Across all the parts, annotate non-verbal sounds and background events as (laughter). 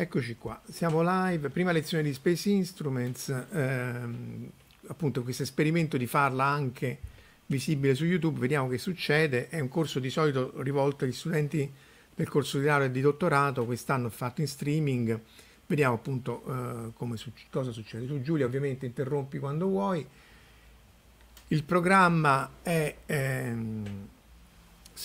Eccoci qua, siamo live, prima lezione di Space Instruments, ehm, appunto questo esperimento di farla anche visibile su YouTube, vediamo che succede, è un corso di solito rivolto agli studenti del corso di laurea e di dottorato, quest'anno è fatto in streaming, vediamo appunto eh, su cosa succede. Tu Giulia ovviamente interrompi quando vuoi, il programma è... Ehm,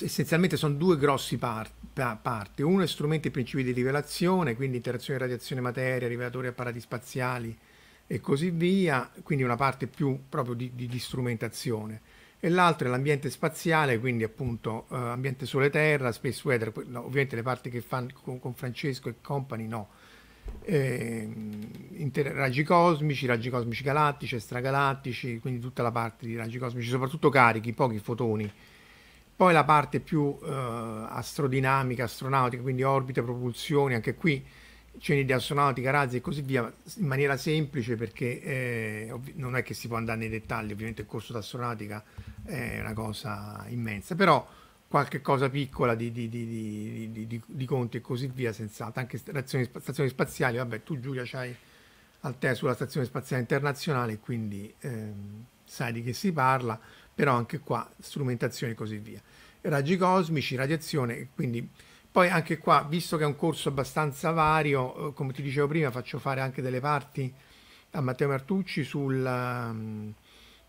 essenzialmente sono due grossi par- pa- parti. Uno è strumenti e principi di rivelazione, quindi interazione radiazione materia, rivelatori apparati spaziali e così via, quindi una parte più proprio di, di, di strumentazione. E l'altra è l'ambiente spaziale, quindi appunto eh, ambiente sole terra, space weather, no, ovviamente le parti che fanno con, con Francesco e compagni no. Eh, inter- raggi cosmici, raggi cosmici galattici, estragalattici, quindi tutta la parte di raggi cosmici, soprattutto carichi, pochi fotoni poi la parte più eh, astrodinamica, astronautica, quindi orbite, propulsioni, anche qui ceneri di astronautica, razzi e così via, in maniera semplice perché eh, non è che si può andare nei dettagli, ovviamente il corso di astronautica è una cosa immensa, però qualche cosa piccola di, di, di, di conti e così via, senz'altro, anche stazioni, stazioni, spaziali, vabbè tu Giulia c'hai Altea sulla Stazione Spaziale Internazionale, quindi ehm, sai di che si parla però anche qua strumentazione e così via. Raggi cosmici, radiazione, quindi poi anche qua, visto che è un corso abbastanza vario, eh, come ti dicevo prima, faccio fare anche delle parti a Matteo Martucci sul, ehm,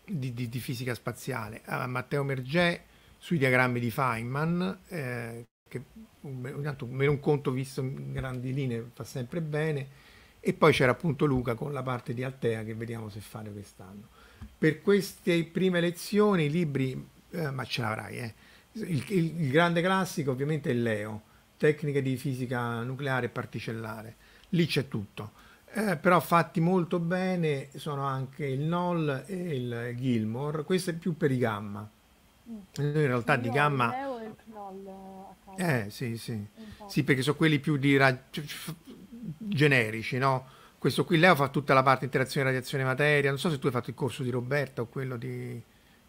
di, di, di, fisica spaziale, a Matteo Mergè sui diagrammi di Feynman, eh, che intanto me non conto visto in grandi linee fa sempre bene, e poi c'era appunto Luca con la parte di Altea che vediamo se fare quest'anno per queste prime lezioni i libri, eh, ma ce l'avrai, eh. il, il, il, grande classico ovviamente è Leo, tecniche di fisica nucleare e particellare, lì c'è tutto, eh, però fatti molto bene sono anche il Noll e il Gilmore, questo è più per i gamma. Noi in realtà di gamma... Leo e il Knoll eh, a casa. Eh sì sì, sì perché sono quelli più di ra... generici, no? questo qui Leo fa tutta la parte interazione radiazione materia non so se tu hai fatto il corso di Roberta o quello di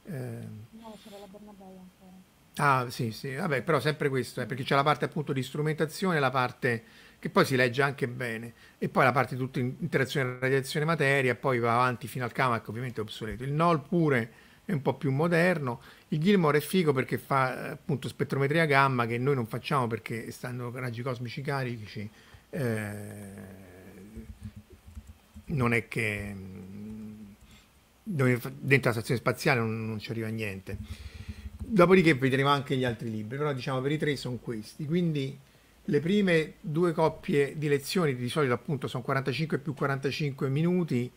eh... no c'era la Bernabella ancora ah sì sì vabbè però sempre questo eh, perché c'è la parte appunto di strumentazione la parte che poi si legge anche bene e poi la parte di tutta interazione radiazione materia poi va avanti fino al Kamak ovviamente è obsoleto il NOL pure è un po' più moderno il Gilmore è figo perché fa appunto spettrometria gamma che noi non facciamo perché stanno raggi cosmici carici eh non è che dentro la stazione spaziale non, non ci arriva niente. Dopodiché vedremo anche gli altri libri, però diciamo per i tre sono questi. Quindi le prime due coppie di lezioni di solito appunto sono 45 più 45 minuti.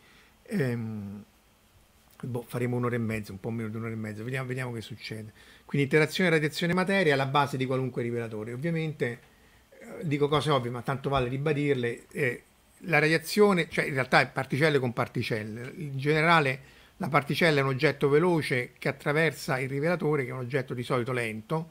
Ehm, boh, faremo un'ora e mezza, un po' meno di un'ora e mezza, vediamo, vediamo che succede. Quindi interazione radiazione materia è la base di qualunque rivelatore. Ovviamente eh, dico cose ovvie, ma tanto vale ribadirle. Eh, la radiazione, cioè in realtà è particelle con particelle, in generale la particella è un oggetto veloce che attraversa il rivelatore che è un oggetto di solito lento,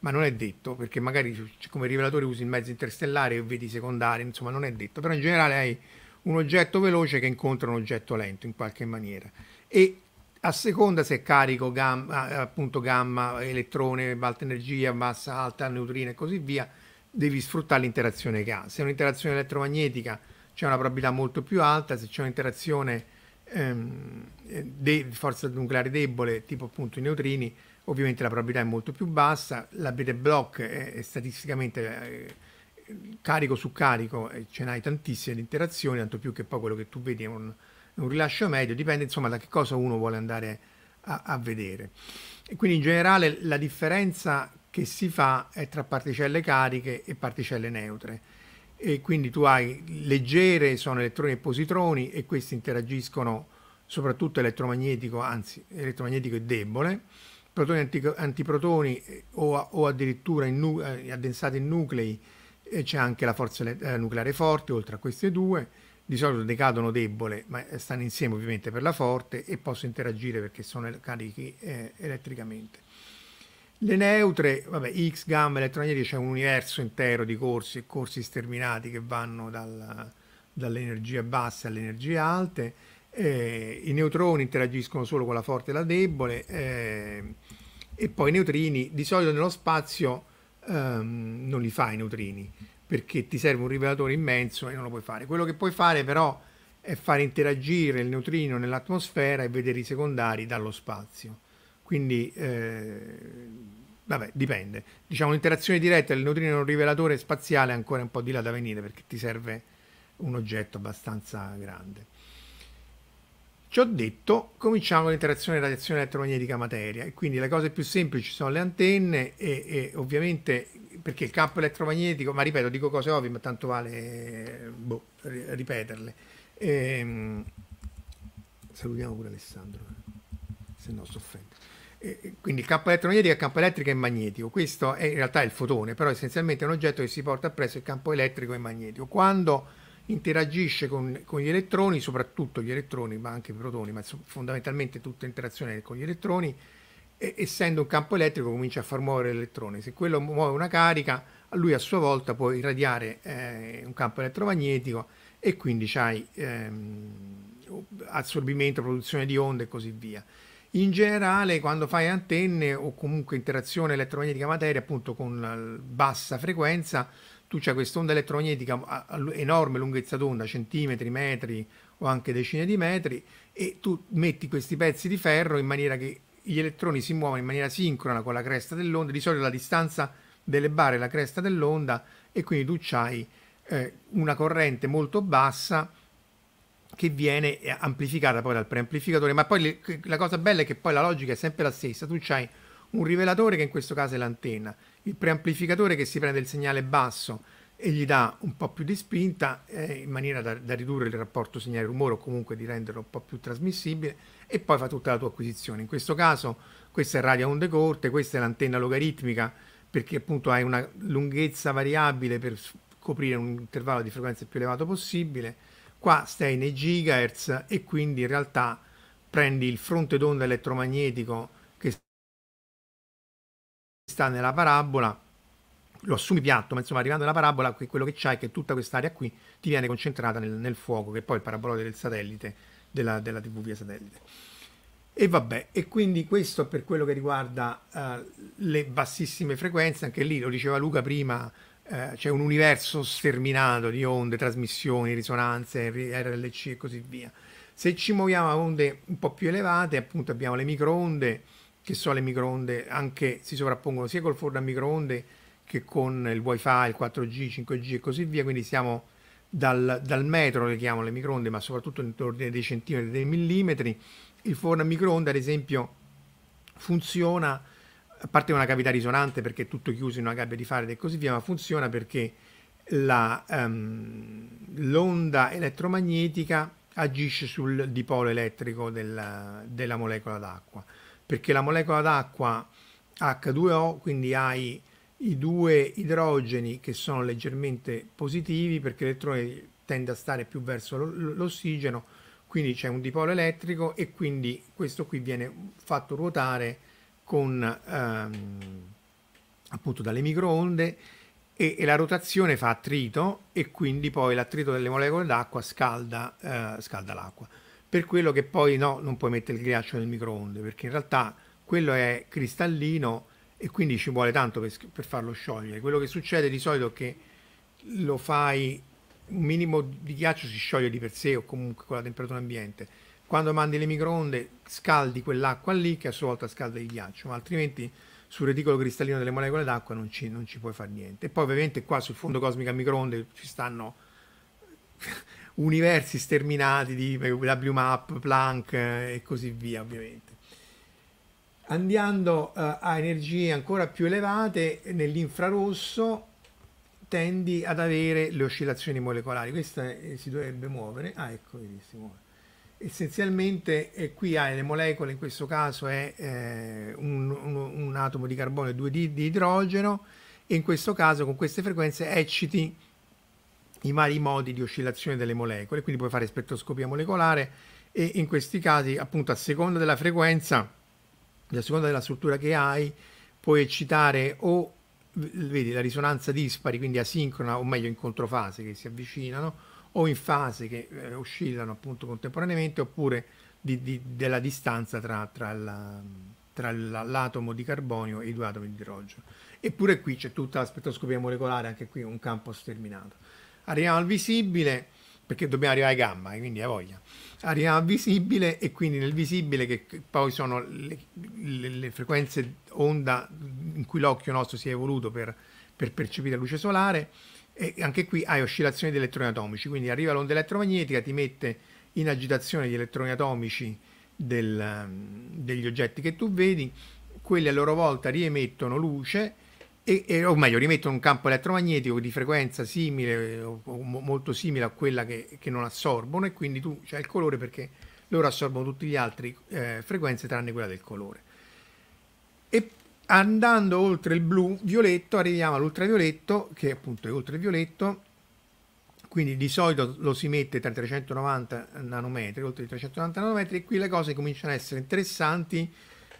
ma non è detto perché magari come rivelatore usi il mezzo interstellare e vedi secondari, insomma non è detto, però in generale hai un oggetto veloce che incontra un oggetto lento in qualche maniera e a seconda se è carico, gamma, appunto gamma, elettrone, alta energia, massa alta, neutrina e così via, devi sfruttare l'interazione che ha. Se è un'interazione elettromagnetica c'è una probabilità molto più alta, se c'è un'interazione ehm, eh, di forza nucleare debole, tipo appunto i neutrini, ovviamente la probabilità è molto più bassa, la beta block è, è statisticamente eh, carico su carico, e ce n'hai tantissime di interazioni, tanto più che poi quello che tu vedi è un, un rilascio medio, dipende insomma da che cosa uno vuole andare a, a vedere. E quindi in generale la differenza che si fa è tra particelle cariche e particelle neutre e quindi tu hai leggere, sono elettroni e positroni e questi interagiscono soprattutto elettromagnetico, anzi elettromagnetico è debole, protoni e antiprotoni eh, o, o addirittura in eh, addensati in nuclei c'è anche la forza eh, nucleare forte oltre a queste due, di solito decadono debole ma stanno insieme ovviamente per la forte e possono interagire perché sono carichi eh, elettricamente. Le neutre, vabbè, X, gamma, elettronieri, c'è un universo intero di corsi e corsi sterminati che vanno dal, dalle energie basse alle energie alte. Eh, I neutroni interagiscono solo con la forte e la debole. Eh, e poi i neutrini, di solito nello spazio ehm, non li fai i neutrini, perché ti serve un rivelatore immenso e non lo puoi fare. Quello che puoi fare però è fare interagire il neutrino nell'atmosfera e vedere i secondari dallo spazio quindi, eh, vabbè, dipende. Diciamo l'interazione diretta del neutrino un rivelatore spaziale è ancora un po' di là da venire perché ti serve un oggetto abbastanza grande. Ciò detto, cominciamo con l'interazione radiazione elettromagnetica materia e quindi le cose più semplici sono le antenne e, e ovviamente perché il campo elettromagnetico, ma ripeto, dico cose ovvie, ma tanto vale boh, ripeterle. Ehm, salutiamo pure Alessandro, se no soffendo quindi il campo elettromagnetico è campo elettrico e magnetico. Questo è in realtà il fotone, però essenzialmente è un oggetto che si porta appresso il campo elettrico e magnetico. Quando interagisce con, con, gli elettroni, soprattutto gli elettroni, ma anche i protoni, ma fondamentalmente tutta interazione con gli elettroni, e, essendo un campo elettrico comincia a far muovere l'elettrone. Se quello muove una carica, lui a sua volta può irradiare eh, un campo elettromagnetico e quindi c'hai ehm, assorbimento, produzione di onde e così via. In generale, quando fai antenne o comunque interazione elettromagnetica materia, appunto con bassa frequenza, tu c'è questa onda elettromagnetica a enorme lunghezza d'onda, centimetri, metri o anche decine di metri, e tu metti questi pezzi di ferro in maniera che gli elettroni si muovono in maniera sincrona con la cresta dell'onda, di solito la distanza delle barre è la cresta dell'onda, e quindi tu c'hai eh, una corrente molto bassa che viene eh, amplificata poi dal preamplificatore, ma poi le, la cosa bella è che poi la logica è sempre la stessa, tu hai un rivelatore che in questo caso è l'antenna, il preamplificatore che si prende il segnale basso e gli dà un po' più di spinta eh, in maniera da, da, ridurre il rapporto segnale-rumore o comunque di renderlo un po' più trasmissibile e poi fa tutta la tua acquisizione. In questo caso questa è radio onde corte, questa è l'antenna logaritmica perché appunto hai una lunghezza variabile per coprire un intervallo di frequenza più elevato possibile Qua stai nei gigahertz e quindi in realtà prendi il fronte d'onda elettromagnetico che sta nella parabola, lo assumi piatto, ma insomma arrivando alla parabola quello che c'è è che tutta quest'area qui ti viene concentrata nel, nel, fuoco, che è poi il paraboloide del satellite, della, della TV via satellite. E vabbè, e quindi questo per quello che riguarda uh, le bassissime frequenze, anche lì lo diceva Luca prima, eh, c'è un universo sterminato di onde, trasmissioni, risonanze, RLC e così via. Se ci muoviamo a onde un po' più elevate, appunto abbiamo le microonde, che sono le microonde, anche si sovrappongono sia col forno a microonde che con il wifi, il 4G, 5G e così via, quindi siamo dal, dal metro, le chiamo le microonde, ma soprattutto nell'ordine dei centimetri, dei millimetri. Il forno a microonde, ad esempio, funziona a parte una cavità risonante perché è tutto chiuso in una gabbia di Faraday e così via, ma funziona perché la, um, l'onda elettromagnetica agisce sul dipolo elettrico della, della, molecola d'acqua, perché la molecola d'acqua H2O, quindi hai i due idrogeni che sono leggermente positivi perché l'elettrone tende a stare più verso l'ossigeno, quindi c'è un dipolo elettrico e quindi questo qui viene fatto ruotare con, ehm, appunto dalle microonde e, e, la rotazione fa attrito e quindi poi l'attrito delle molecole d'acqua scalda, eh, scalda l'acqua. Per quello che poi no, non puoi mettere il ghiaccio nel microonde perché in realtà quello è cristallino e quindi ci vuole tanto per, per farlo sciogliere. Quello che succede di solito è che lo fai un minimo di ghiaccio si scioglie di per sé o comunque con la temperatura ambiente quando mandi le microonde scaldi quell'acqua lì che a sua volta scalda il ghiaccio, ma altrimenti sul reticolo cristallino delle molecole d'acqua non ci, non ci puoi fare niente. E poi ovviamente qua sul fondo cosmico a microonde ci stanno (laughs) universi sterminati di WMAP, Planck eh, e così via ovviamente andando eh, a energie ancora più elevate nell'infrarosso tendi ad avere le oscillazioni molecolari questa eh, si dovrebbe muovere ah ecco si muove Essenzialmente eh, qui hai le molecole, in questo caso è eh, un, un, un, atomo di carbonio e due di, di, idrogeno e in questo caso con queste frequenze ecciti i vari modi di oscillazione delle molecole, quindi puoi fare spettroscopia molecolare e in questi casi appunto a seconda della frequenza, a seconda della struttura che hai, puoi eccitare o vedi la risonanza dispari, quindi asincrona o meglio in controfase che si avvicinano, o in fasi che eh, oscillano appunto contemporaneamente oppure di, di, della distanza tra, tra, la, tra la, l'atomo di carbonio e i due atomi di idrogeno. Eppure qui c'è tutta la spettroscopia molecolare, anche qui un campo sterminato. Arriviamo al visibile, perché dobbiamo arrivare ai gamma, eh, quindi hai voglia. Arriviamo al visibile e quindi nel visibile che poi sono le, le, le frequenze onda in cui l'occhio nostro si è evoluto per, per percepire la luce solare, e anche qui hai oscillazioni di elettroni atomici, quindi arriva l'onda elettromagnetica, ti mette in agitazione gli elettroni atomici del, mm, degli oggetti che tu vedi, quelli a loro volta riemettono luce, e, e, o meglio, rimettono un campo elettromagnetico di frequenza simile eh, o, o molto simile a quella che, che, non assorbono e quindi tu c'è il colore perché loro assorbono tutti gli altri eh, frequenze tranne quella del colore andando oltre il blu violetto arriviamo all'ultravioletto che appunto è oltre il violetto quindi di solito lo si mette tra 390 nanometri oltre i 390 nanometri e qui le cose cominciano a essere interessanti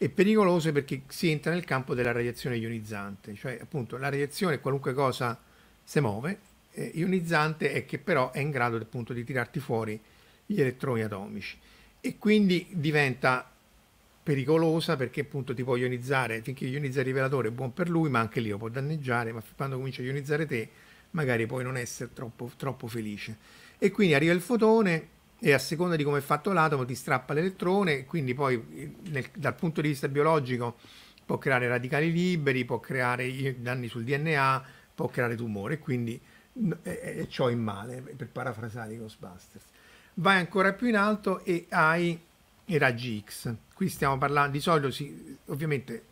e pericolose perché si entra nel campo della radiazione ionizzante cioè appunto la radiazione è qualunque cosa si muove eh, ionizzante è che però è in grado appunto di tirarti fuori gli elettroni atomici e quindi diventa pericolosa perché appunto ti può ionizzare, finché ionizza il rivelatore è buon per lui, ma anche lì lo può danneggiare, ma quando comincia a ionizzare te magari puoi non essere troppo, troppo felice. E quindi arriva il fotone e a seconda di come è fatto l'atomo ti strappa l'elettrone quindi poi eh, nel, dal punto di vista biologico può creare radicali liberi, può creare danni sul DNA, può creare tumore, quindi è, è ciò in male, per parafrasare i Ghostbusters. Vai ancora più in alto e hai i raggi X. Qui stiamo parlando di solito, si, ovviamente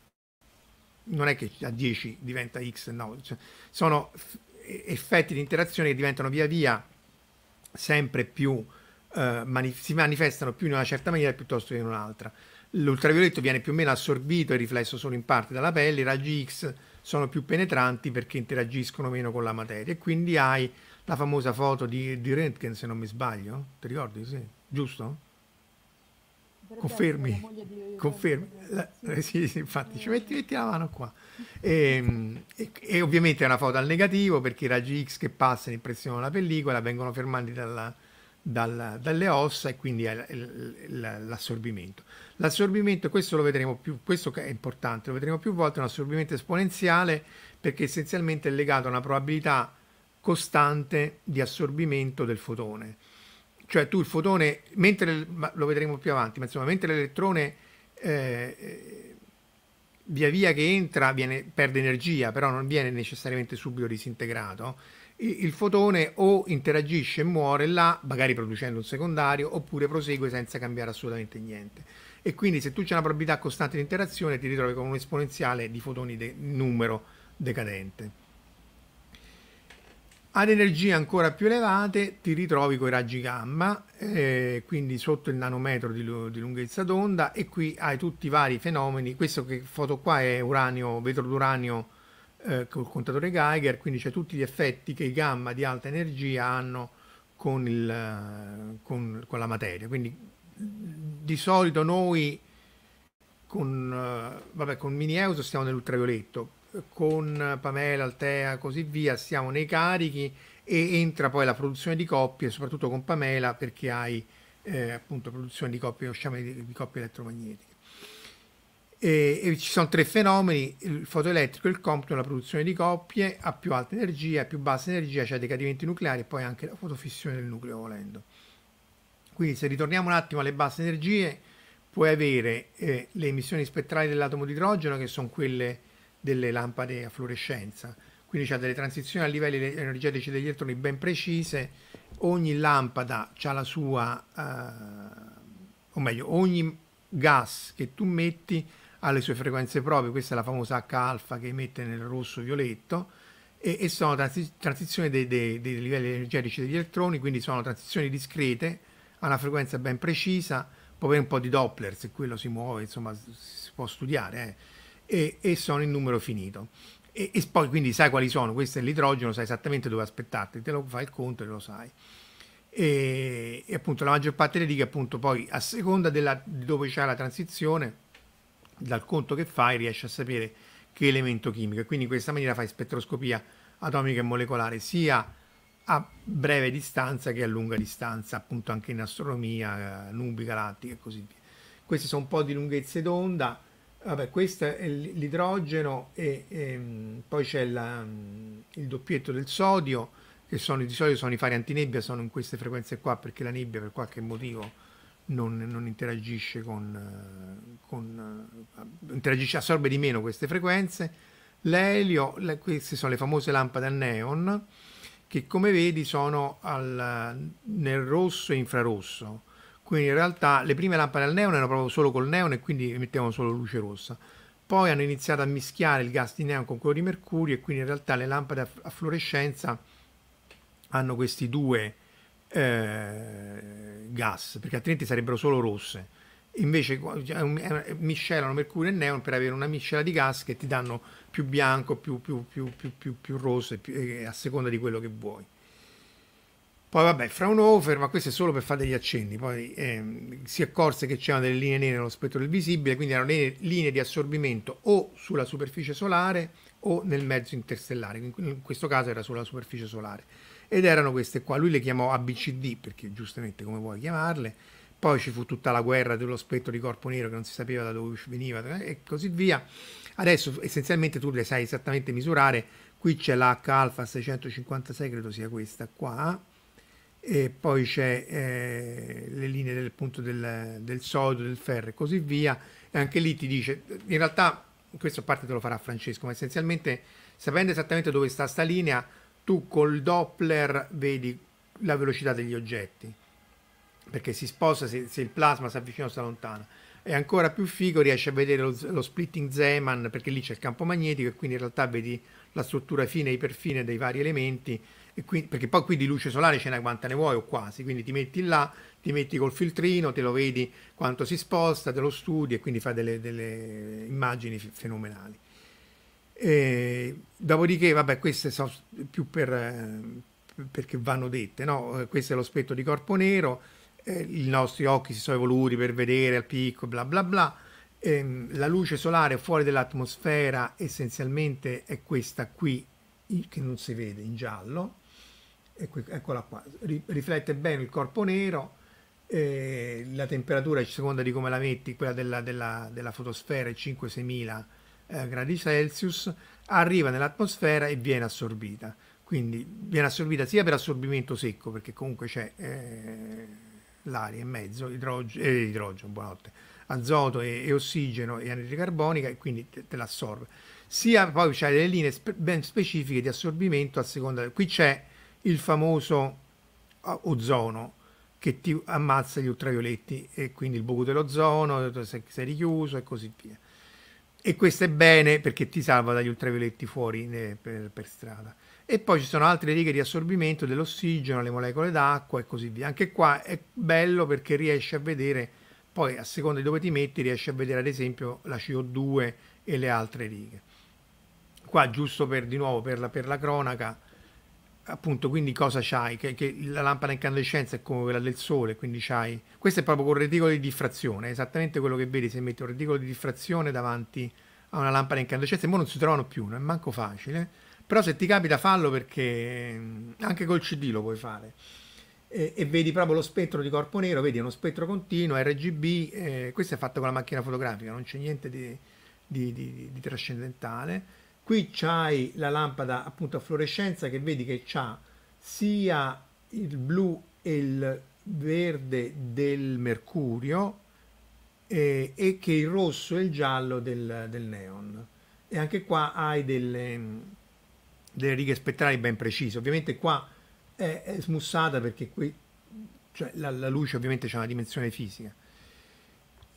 non è che a 10 diventa X, no, cioè, sono effetti di interazione che diventano via via sempre più, eh, mani- si manifestano più in una certa maniera piuttosto che in un'altra. L'ultravioletto viene più o meno assorbito e riflesso solo in parte dalla pelle, i raggi X sono più penetranti perché interagiscono meno con la materia e quindi hai la famosa foto di, di Röntgen, se non mi sbaglio, ti ricordi? Sì, giusto? Confermi, confermi. La, eh, sì, infatti, ci metti, metti la mano qua. E, ehm, e, e, ovviamente è una foto al negativo perché i raggi X che passano impressionano la pellicola, vengono fermati dalla, dalla, dalle ossa e quindi è l'assorbimento. L'assorbimento, questo lo vedremo più, questo è importante, lo vedremo più volte, è un assorbimento esponenziale perché essenzialmente è legato a una probabilità costante di assorbimento del fotone cioè tu il fotone, mentre, ma lo vedremo più avanti, ma insomma, mentre l'elettrone eh, eh, via via che entra viene, perde energia, però non viene necessariamente subito disintegrato, il fotone o interagisce e muore là, magari producendo un secondario, oppure prosegue senza cambiare assolutamente niente. E quindi se tu c'è una probabilità costante di interazione ti ritrovi con un esponenziale di fotoni di numero decadente. Ad energie ancora più elevate ti ritrovi con i raggi gamma, eh, quindi sotto il nanometro di, di, lunghezza d'onda e qui hai tutti i vari fenomeni. Questa foto qua è uranio, vetro d'uranio eh, col contatore Geiger, quindi c'è tutti gli effetti che i gamma di alta energia hanno con, il, con, con la materia. Quindi di solito noi con, eh, vabbè, con mini-euso stiamo nell'ultravioletto, con Pamela, Altea, e così via, siamo nei carichi e entra poi la produzione di coppie, soprattutto con Pamela, perché hai eh, appunto produzione di coppie, sciame di, di coppie elettromagnetiche. E, e, ci sono tre fenomeni, il fotoelettrico, il Compton, la produzione di coppie a più alta energia, a più bassa energia, cioè decadimenti nucleari e poi anche la fotofissione del nucleo volendo. Quindi se ritorniamo un attimo alle basse energie, puoi avere eh, le emissioni spettrali dell'atomo di idrogeno che sono quelle delle lampade a fluorescenza. Quindi c'è delle transizioni a livelli energetici degli elettroni ben precise, ogni lampada ha la sua, eh, o meglio, ogni gas che tu metti ha le sue frequenze proprie, questa è la famosa H-alfa che emette nel rosso-violetto, e, e, sono transizioni dei, dei, dei livelli energetici degli elettroni, quindi sono transizioni discrete, ha una frequenza ben precisa, può avere un po' di Doppler se quello si muove, insomma si può studiare. Eh e, e sono in numero finito. E, e, poi quindi sai quali sono, questo è l'idrogeno, sai esattamente dove aspettarti, te lo fai il conto e lo sai. E, e appunto la maggior parte delle righe appunto poi a seconda della, di dove c'è la transizione, dal conto che fai riesci a sapere che elemento chimico e quindi in questa maniera fai spettroscopia atomica e molecolare sia a breve distanza che a lunga distanza, appunto anche in astronomia, eh, nubi galattiche e così via. Queste sono un po' di lunghezze d'onda Vabbè, questo è l'idrogeno e, e ehm, poi c'è il doppietto del sodio, che sono, di solito sono i fari antinebbia, sono in queste frequenze qua perché la nebbia per qualche motivo non, non interagisce con, con, eh, interagisce, assorbe di meno queste frequenze. L'elio, le, queste sono le famose lampade a neon, che come vedi sono al, nel rosso e infrarosso quindi in realtà le prime lampade al neon erano proprio solo col neon e quindi emettevano solo luce rossa. Poi hanno iniziato a mischiare il gas di neon con quello di mercurio e quindi in realtà le lampade a, fluorescenza hanno questi due eh, gas, perché altrimenti sarebbero solo rosse. Invece miscelano mercurio e neon per avere una miscela di gas che ti danno più bianco, più, più, più, più rosso, a seconda di quello che vuoi. Poi vabbè, Fraunhofer, ma questo è solo per fare degli accenni, poi ehm, si accorse che c'erano delle linee nere nello spettro del visibile, quindi erano linee, linee di assorbimento o sulla superficie solare o nel mezzo interstellare, in questo caso era sulla superficie solare. Ed erano queste qua, lui le chiamò ABCD perché giustamente come vuoi chiamarle, poi ci fu tutta la guerra dello spettro di corpo nero che non si sapeva da dove veniva e così via. Adesso essenzialmente tu le sai esattamente misurare, qui c'è l'H alfa 656, credo sia questa qua, e poi c'è eh, le linee del punto del, del sodio, del ferro e così via. E anche lì ti dice, in realtà, questa parte te lo farà Francesco, ma essenzialmente sapendo esattamente dove sta sta linea, tu col Doppler vedi la velocità degli oggetti, perché si sposta se, se il plasma si avvicina o si allontana. E ancora più figo riesci a vedere lo, lo splitting Zeeman, perché lì c'è il campo magnetico e quindi in realtà vedi la struttura fine e iperfine dei vari elementi quindi, perché poi qui di luce solare ce n'è quanta ne vuoi o quasi, quindi ti metti là, ti metti col filtrino, te lo vedi quanto si sposta, te lo studi e quindi fai delle, delle immagini fenomenali. E, dopodiché, vabbè, queste sono più per, ehm, perché vanno dette, no? Eh, questo è lo spettro di corpo nero, eh, i nostri occhi si sono evoluti per vedere al picco, bla bla bla, ehm, la luce solare fuori dall'atmosfera essenzialmente è questa qui che non si vede in giallo eccola qua, riflette bene il corpo nero, eh, la temperatura a seconda di come la metti, quella della, della, della fotosfera è 5-6 mila eh, gradi Celsius, arriva nell'atmosfera e viene assorbita. Quindi viene assorbita sia per assorbimento secco, perché comunque c'è eh, l'aria in mezzo, idrogeno, eh, idrogeno buonanotte, azoto e, e, ossigeno e anidride carbonica, e quindi te, te l'assorbe. Sia poi c'è delle linee spe ben specifiche di assorbimento a seconda... Qui c'è il famoso ah, ozono che ti ammazza gli ultravioletti e quindi il buco dell'ozono, sei richiuso e così via. E questo è bene perché ti salva dagli ultravioletti fuori eh, per, per strada. E poi ci sono altre righe di assorbimento dell'ossigeno, le molecole d'acqua e così via. Anche qua è bello perché riesci a vedere, poi a seconda di dove ti metti, riesci a vedere ad esempio la CO2 e le altre righe. Qua giusto per, di nuovo per la, per la cronaca, appunto quindi cosa c'hai? Che, che, la lampada incandescenza è come quella del sole, quindi c'hai... Questo è proprio con il reticolo di diffrazione, esattamente quello che vedi se metti un reticolo di diffrazione davanti a una lampada incandescenza, e mo non si trovano più, non è manco facile, però se ti capita fallo perché mm, anche col CD lo puoi fare. E, e vedi proprio lo spettro di corpo nero, vedi uno spettro continuo, RGB, eh, questo è fatto con la macchina fotografica, non c'è niente di, di, di, di trascendentale qui c'hai la lampada appunto a fluorescenza che vedi che c'ha sia il blu e il verde del mercurio eh, e che il rosso e il giallo del, del neon e anche qua hai delle, delle, righe spettrali ben precise ovviamente qua è, è smussata perché qui cioè, la, la luce ovviamente c'è una dimensione fisica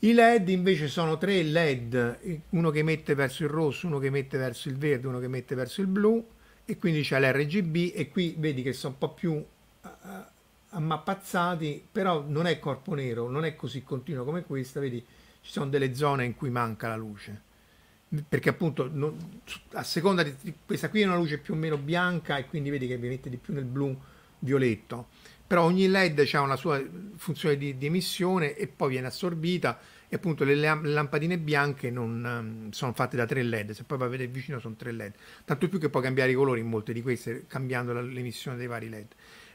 i LED invece sono tre LED, uno che mette verso il rosso, uno che mette verso il verde, uno che mette verso il blu e quindi c'è l'RGB e qui vedi che sono un po' più eh, eh, ammappazzati, però non è corpo nero, non è così continuo come questa, vedi ci sono delle zone in cui manca la luce perché appunto non, a seconda di questa qui è una luce più o meno bianca e quindi vedi che mi mette di più nel blu violetto però ogni LED ha una sua funzione di, di, emissione e poi viene assorbita e appunto le, le lampadine bianche non, ehm, sono fatte da tre LED, se poi vai a vedere vicino sono tre LED, tanto più che puoi cambiare i colori in molte di queste cambiando la, l'emissione dei vari LED.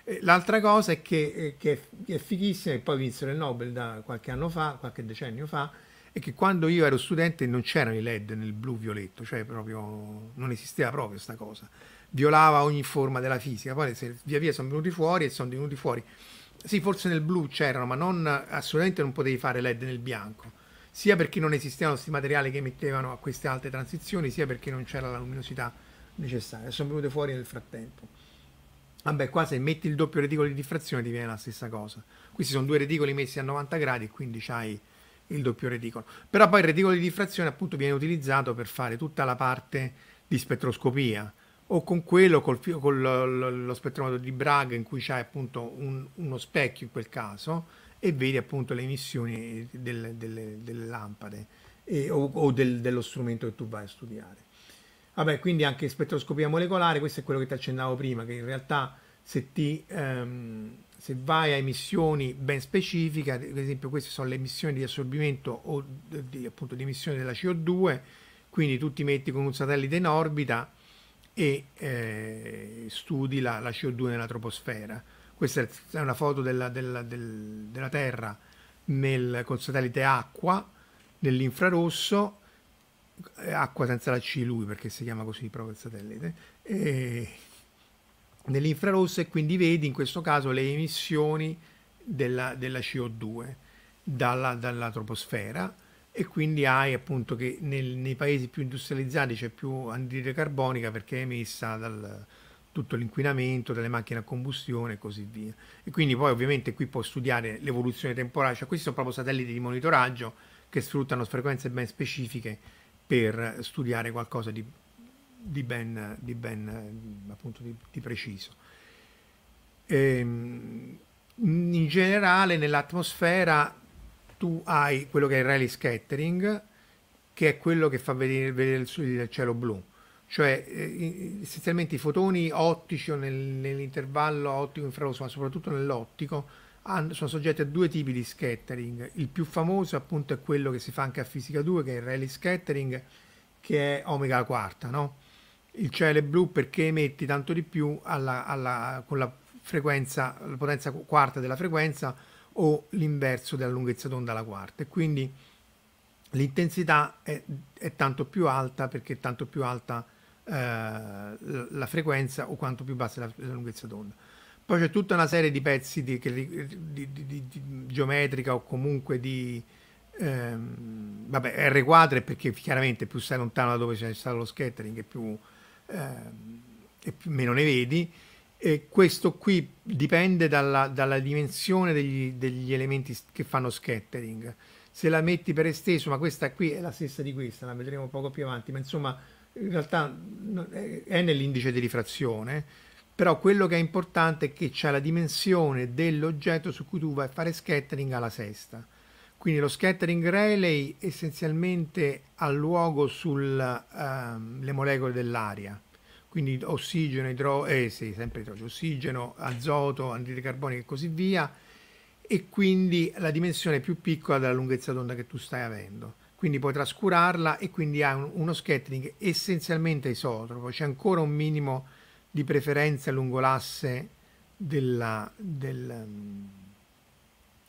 Eh, l'altra cosa è che, eh, che, è fighissima, e poi vinsero il Nobel da qualche anno fa, qualche decennio fa, è che quando io ero studente non c'erano i LED nel blu-violetto, cioè proprio non esisteva proprio questa cosa violava ogni forma della fisica. Poi se, via via sono venuti fuori e sono venuti fuori. Sì, forse nel blu c'erano, ma non, assolutamente non potevi fare LED nel bianco, sia perché non esistevano questi materiali che mettevano a queste alte transizioni, sia perché non c'era la luminosità necessaria. Sono venute fuori nel frattempo. Vabbè, qua se metti il doppio reticolo di diffrazione ti viene la stessa cosa. Questi sono due reticoli messi a 90 gradi e quindi c'hai il doppio reticolo. Però poi il reticolo di diffrazione appunto viene utilizzato per fare tutta la parte di spettroscopia, o con quello, col, con lo, lo, spettrometro di Bragg in cui c'è appunto un, uno specchio in quel caso e vedi appunto le emissioni delle, delle, delle lampade e, o, o del, dello strumento che tu vai a studiare. Vabbè, quindi anche spettroscopia molecolare, questo è quello che ti accennavo prima, che in realtà se, ti, ehm, se vai a emissioni ben specifiche, ad esempio queste sono le emissioni di assorbimento o di, appunto di emissione della CO2, quindi tu ti metti con un satellite in orbita e eh, studi la, la, CO2 nella troposfera. Questa è una foto della, della, del, della Terra nel, con satellite acqua nell'infrarosso, eh, acqua senza la C lui perché si chiama così proprio il satellite, e, nell'infrarosso e quindi vedi in questo caso le emissioni della, della CO2 dalla, dalla troposfera e quindi hai appunto che nel, nei paesi più industrializzati c'è più anidride carbonica perché è emessa dal tutto l'inquinamento dalle macchine a combustione e così via. E quindi poi ovviamente qui puoi studiare l'evoluzione temporale, cioè questi sono proprio satelliti di monitoraggio che sfruttano frequenze ben specifiche per studiare qualcosa di, di ben, di ben appunto di, di preciso. E, ehm, in generale nell'atmosfera tu hai quello che è il Rally Scattering, che è quello che fa vedere, vedere il, il, cielo blu. Cioè, eh, essenzialmente i fotoni ottici o nel, nell'intervallo ottico-infrarosso, ma soprattutto nell'ottico, hanno, sono soggetti a due tipi di scattering. Il più famoso appunto è quello che si fa anche a Fisica 2, che è il Rayleigh scattering, che è omega quarta, no? Il cielo è blu perché emetti tanto di più alla, alla, con la frequenza, la potenza quarta della frequenza, o l'inverso della lunghezza d'onda alla quarta e quindi l'intensità è, è, tanto più alta perché è tanto più alta eh, la frequenza o quanto più bassa la, la lunghezza d'onda. Poi c'è tutta una serie di pezzi di, di, di, di geometrica o comunque di... Ehm, vabbè, R quadre perché chiaramente più sei lontano da dove c'è stato lo scattering e più, ehm, e più meno ne vedi e questo qui dipende dalla, dalla dimensione degli, degli, elementi che fanno scattering. Se la metti per esteso, ma questa qui è la stessa di questa, la vedremo poco più avanti, ma insomma in realtà è nell'indice di rifrazione, però quello che è importante è che c'è la dimensione dell'oggetto su cui tu vai a fare scattering alla sesta. Quindi lo scattering relay essenzialmente ha luogo sulle ehm, um, molecole dell'aria quindi ossigeno, idro- eh, sì, sempre idrogeno, ossigeno, azoto, anidride carbonica e così via, e quindi la dimensione più piccola della lunghezza d'onda che tu stai avendo. Quindi puoi trascurarla e quindi hai un, uno scattering essenzialmente isotropo, c'è ancora un minimo di preferenza lungo l'asse della, del,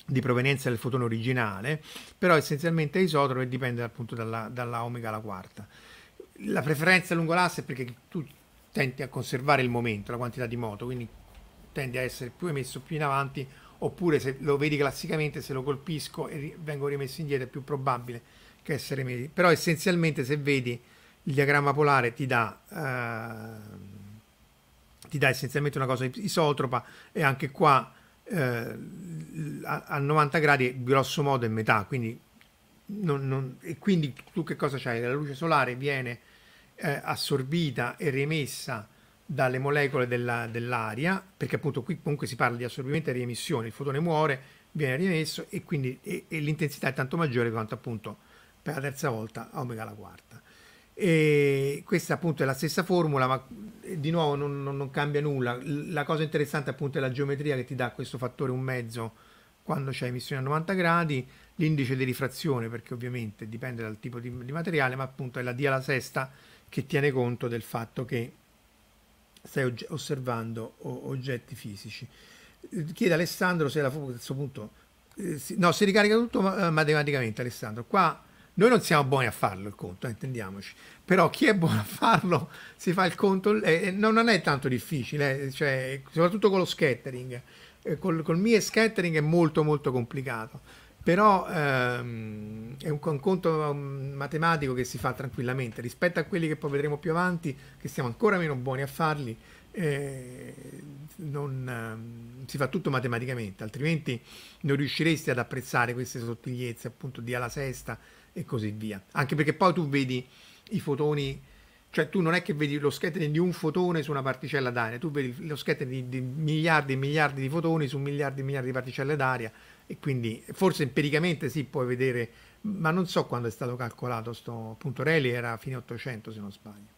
di provenienza del fotone originale, però essenzialmente isotropo e dipende appunto dalla, dalla omega alla quarta. La preferenza lungo l'asse è perché tu tende a conservare il momento, la quantità di moto, quindi tende a essere più emesso più in avanti, oppure se lo vedi classicamente, se lo colpisco e vengo rimesso indietro è più probabile che essere emesso. Però essenzialmente se vedi il diagramma polare ti dà, eh, ti dà essenzialmente una cosa isotropa e anche qua eh, a, a, 90 gradi grosso modo è metà, quindi non, non, e quindi tu che cosa c'hai? La luce solare viene eh, assorbita e rimessa dalle molecole dell'aria, perché appunto qui comunque si parla di assorbimento e riemissione, il fotone muore, viene rimesso e quindi l'intensità è tanto maggiore quanto appunto per la terza volta omega alla quarta. E questa appunto è la stessa formula, ma eh, di nuovo non, non, non cambia nulla. La cosa interessante appunto è la geometria che ti dà questo fattore un mezzo quando c'è emissione a 90 gradi, l'indice di rifrazione perché ovviamente dipende dal tipo di, di materiale, ma appunto è la D alla sesta che tiene conto del fatto che stai osservando oggetti fisici. Eh, chiede Alessandro se la a questo punto eh, si, no, si ricarica tutto eh, matematicamente Alessandro. Qua noi non siamo buoni a farlo il conto, eh, intendiamoci, però chi è buono a farlo (laughs) si fa il conto, eh, eh non, non, è tanto difficile, cioè, soprattutto con lo scattering, col, col mio scattering è molto molto complicato però ehm, è un, un conto mm, matematico che si fa tranquillamente rispetto a quelli che poi vedremo più avanti che siamo ancora meno buoni a farli eh, non, eh, si fa tutto matematicamente altrimenti non riusciresti ad apprezzare queste sottigliezze appunto di alla sesta e così via anche perché poi tu vedi i fotoni cioè tu non è che vedi lo scattering di un fotone su una particella d'aria, tu vedi lo scattering di, di, miliardi e miliardi di fotoni su miliardi e miliardi di particelle d'aria, e quindi forse empiricamente si sì, può vedere, ma non so quando è stato calcolato questo punto Rayleigh, era fine 800 se non sbaglio.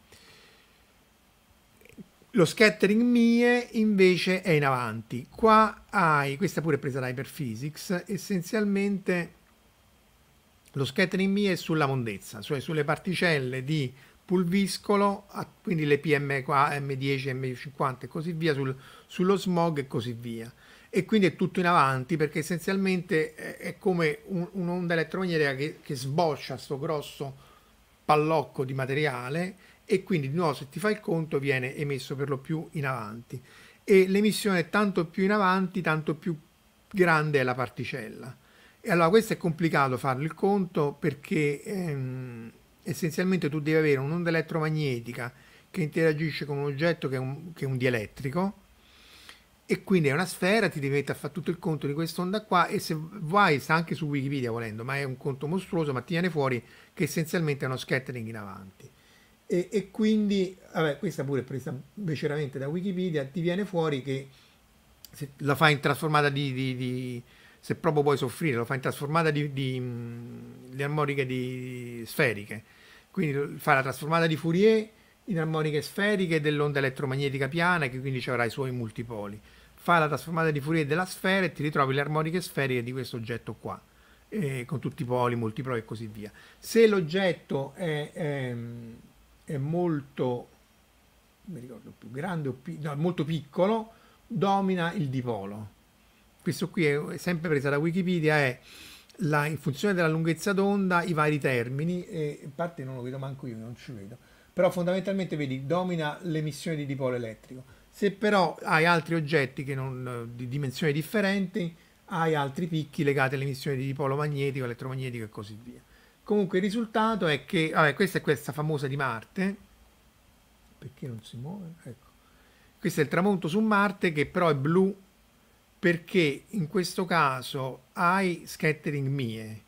Lo scattering MIE invece è in avanti. Qua hai, questa pure è presa da Hyperphysics, essenzialmente lo scattering MIE è sulla mondezza, cioè sulle particelle di pulviscolo, quindi le PM qua, M10, M50 e così via, sul, sullo smog e così via e quindi è tutto in avanti perché essenzialmente è come un'onda elettromagnetica che, che sboccia questo grosso pallocco di materiale e quindi di nuovo se ti fai il conto viene emesso per lo più in avanti e l'emissione è tanto più in avanti tanto più grande è la particella e allora questo è complicato farlo il conto perché ehm, essenzialmente tu devi avere un'onda elettromagnetica che interagisce con un oggetto che è un, che è un dielettrico e quindi è una sfera, ti devi mettere a fare tutto il conto di quest'onda qua e se vai sta anche su Wikipedia volendo, ma è un conto mostruoso, ma ti viene fuori che essenzialmente è uno scattering in avanti. E, e quindi, vabbè, questa pure è presa veceramente da Wikipedia, ti viene fuori che se la fai in trasformata di, di, di se proprio puoi soffrire, lo fai in trasformata di, di, mm, di armoniche di, sferiche, quindi fai la trasformata di Fourier in armoniche sferiche dell'onda elettromagnetica piana che quindi ci avrà i suoi multipoli fai la trasformata di Fourier della sfera e ti ritrovi le armoniche sferiche di questo oggetto qua, eh, con tutti i poli, molti pro e così via. Se l'oggetto è, è, ehm, è molto, ricordo, grande o pi- no, molto piccolo, domina il dipolo. Questo qui è, è sempre presa da Wikipedia, è la, in funzione della lunghezza d'onda i vari termini, e in parte non lo vedo manco io, non ci vedo, però fondamentalmente vedi, domina l'emissione di dipolo elettrico se però hai altri oggetti non, eh, di dimensioni differenti, hai altri picchi legati all'emissione di dipolo magnetico, elettromagnetico e così via. Comunque il risultato è che, vabbè, questa è questa famosa di Marte, perché non si muove? Ecco. Questo è il tramonto su Marte che però è blu perché in questo caso hai scattering mie,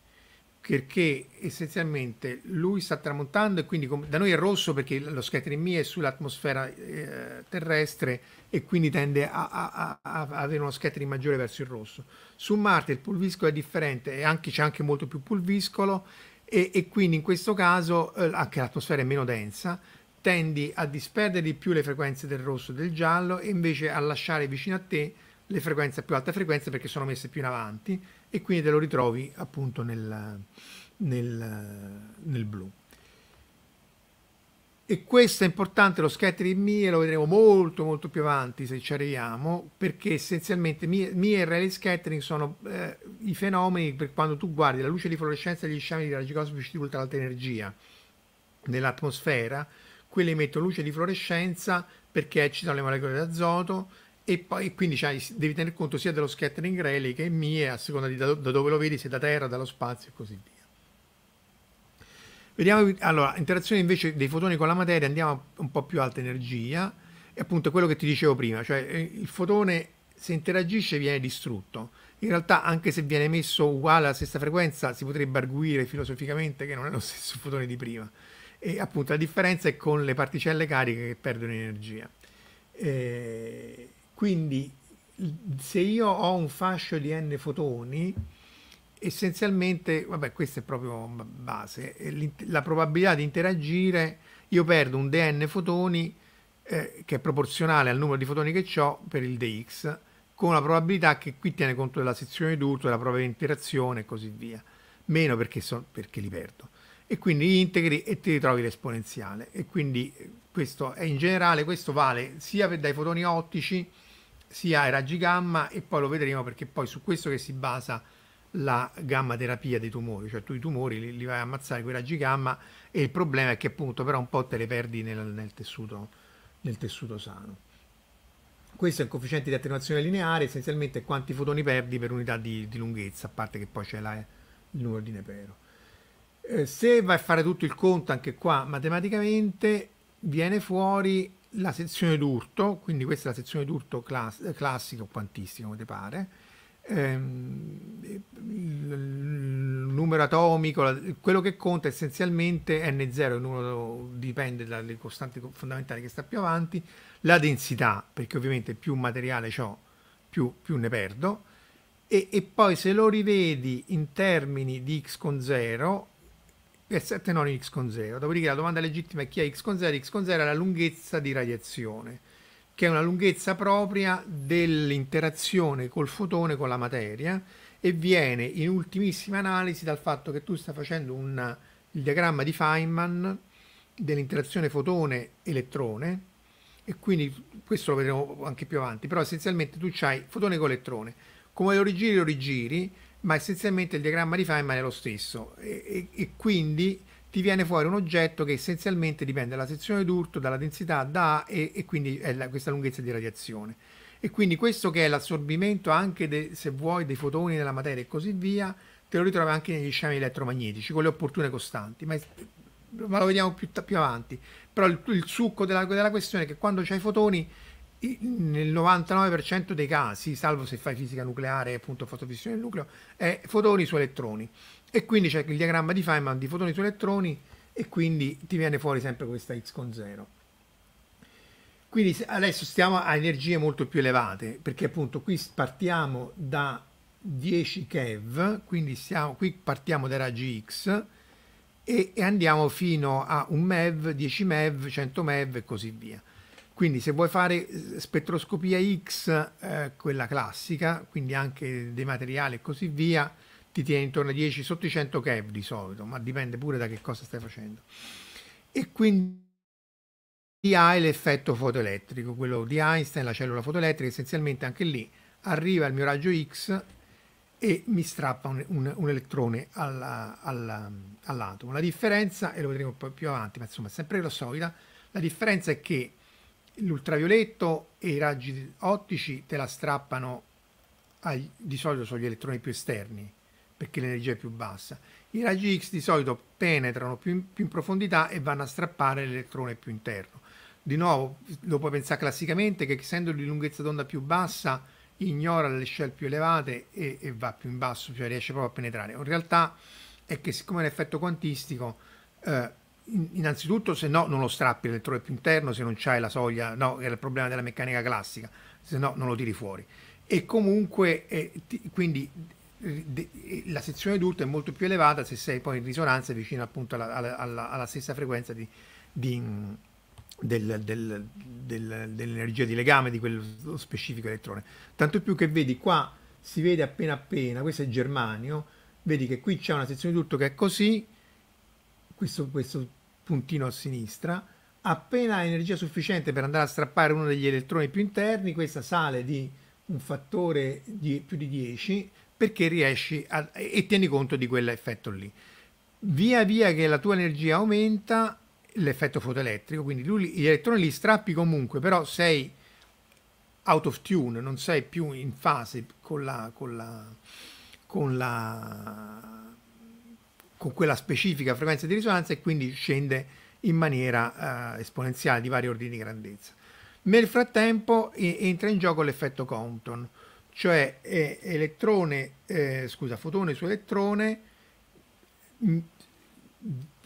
perché essenzialmente lui sta tramontando e quindi da noi è rosso perché lo scattering è sull'atmosfera eh, terrestre e quindi tende a, a, a, avere uno scattering maggiore verso il rosso. Su Marte il pulviscolo è differente e anche, c'è anche molto più pulviscolo e, e quindi in questo caso eh, anche l'atmosfera è meno densa, tendi a disperdere di più le frequenze del rosso e del giallo e invece a lasciare vicino a te le frequenze più alta frequenza perché sono messe più in avanti e quindi te lo ritrovi appunto nel, nel, nel blu. E questo è importante, lo scattering MIE lo vedremo molto molto più avanti se ci arriviamo, perché essenzialmente MIE, e Rayleigh scattering sono eh, i fenomeni per quando tu guardi la luce di fluorescenza degli sciami di raggi cosmici di ultralta energia nell'atmosfera, quelli emettono luce di fluorescenza perché eccitano le molecole d'azoto e poi quindi cioè, devi tener conto sia dello scattering relay che MIE a seconda di da, da, dove lo vedi, se da terra, dallo spazio e così via. Vediamo allora, interazione invece dei fotoni con la materia, andiamo a un po' più alta energia e appunto quello che ti dicevo prima, cioè eh, il fotone se interagisce viene distrutto. In realtà anche se viene messo uguale alla stessa frequenza si potrebbe arguire filosoficamente che non è lo stesso fotone di prima. E appunto la differenza è con le particelle cariche che perdono energia. E eh, quindi se io ho un fascio di n fotoni, essenzialmente, vabbè questa è proprio base, la probabilità di interagire, io perdo un dn fotoni eh, che è proporzionale al numero di fotoni che ho per il dx, con la probabilità che qui tiene conto della sezione d'urto, della prova di interazione e così via, meno perché, so, perché li perdo. E quindi integri e ti ritrovi l'esponenziale. E quindi eh, questo è in generale, questo vale sia per dai fotoni ottici, sia i raggi gamma e poi lo vedremo perché poi su questo che si basa la gamma terapia dei tumori, cioè tu i tumori li, li vai a ammazzare con i raggi gamma e il problema è che appunto però un po' te le perdi nel, nel, tessuto, nel tessuto, sano. Questo è il coefficiente di attenuazione lineare, essenzialmente quanti fotoni perdi per unità di, di lunghezza, a parte che poi c'è il numero di Nepero. Eh, se vai a fare tutto il conto anche qua matematicamente, viene fuori la sezione d'urto, quindi questa è la sezione d'urto class eh, classica o quantistica, come pare, ehm, il numero atomico, la, quello che conta essenzialmente n0, il numero dipende dalle costanti fondamentali che sta più avanti, la densità, perché ovviamente più materiale ho, più, più ne perdo, e, e, poi se lo rivedi in termini di x con 0 per 7 non x con 0. Dopodiché la domanda legittima è chi è x con 0? x con 0 è la lunghezza di radiazione, che è una lunghezza propria dell'interazione col fotone, con la materia, e viene in ultimissima analisi dal fatto che tu stai facendo una, il diagramma di Feynman dell'interazione fotone-elettrone, e quindi questo lo vedremo anche più avanti, però essenzialmente tu hai fotone con elettrone, come lo rigiri lo rigiri, ma essenzialmente il diagramma di Feynman è lo stesso e, e, e quindi ti viene fuori un oggetto che essenzialmente dipende dalla sezione d'urto, dalla densità da A e, e quindi è la, questa lunghezza di radiazione. E quindi questo che è l'assorbimento anche, de, se vuoi, dei fotoni della materia e così via, te lo ritrovi anche negli schemi elettromagnetici, con le opportune costanti, ma, ma lo vediamo più, più avanti. Però il, il succo della, della questione è che quando c'hai fotoni nel 99% dei casi, salvo se fai fisica nucleare, e appunto fotofissione del nucleo, è fotoni su elettroni. E quindi c'è il diagramma di Feynman di fotoni su elettroni e quindi ti viene fuori sempre questa x con 0. Quindi adesso stiamo a energie molto più elevate, perché appunto qui partiamo da 10 keV, quindi siamo, qui partiamo dai raggi X e, e andiamo fino a 1 MeV, 10 MeV, 100 MeV e così via quindi se vuoi fare eh, spettroscopia X, eh, quella classica, quindi anche dei materiali e così via, ti tiene intorno a 10 sotto i 100 keV di solito, ma dipende pure da che cosa stai facendo. E quindi hai l'effetto fotoelettrico, quello di Einstein, la cellula fotoelettrica, essenzialmente anche lì arriva il mio raggio X e mi strappa un, un, un elettrone alla, alla, all'atomo. La differenza, e lo vedremo poi più avanti, ma insomma è sempre la solita, la differenza è che l'ultravioletto e i raggi ottici te la strappano ai, di solito sugli elettroni più esterni perché l'energia è più bassa. I raggi X di solito penetrano più in, più in profondità e vanno a strappare l'elettrone più interno. Di nuovo, lo puoi pensare classicamente che essendo di lunghezza d'onda più bassa ignora le shell più elevate e, e va più in basso, cioè riesce proprio a penetrare. In realtà è che siccome è un effetto quantistico eh, innanzitutto se no non lo strappi l'elettrone più interno se non c'hai la soglia, no, era il problema della meccanica classica, se no non lo tiri fuori. E comunque, eh, ti, quindi eh, eh, la sezione d'urto è molto più elevata se sei poi in risonanza vicino appunto alla, alla, alla, alla stessa frequenza di, di, mm, del, del, del, dell'energia di legame di quello specifico elettrone. Tanto più che vedi qua, si vede appena appena, questo è germanio, vedi che qui c'è una sezione d'urto che è così, questo, questo puntino a sinistra, appena ha energia sufficiente per andare a strappare uno degli elettroni più interni, questa sale di un fattore di più di 10 perché riesci a, e tieni conto di quell'effetto lì. Via via che la tua energia aumenta, l'effetto fotoelettrico, quindi tu, gli elettroni li strappi comunque, però sei out of tune, non sei più in fase con la, con la, con la con quella specifica frequenza di risonanza e quindi scende in maniera eh, esponenziale di vari ordini di grandezza. Nel frattempo e- entra in gioco l'effetto Compton, cioè eh, elettrone, eh, scusa, fotone su elettrone m-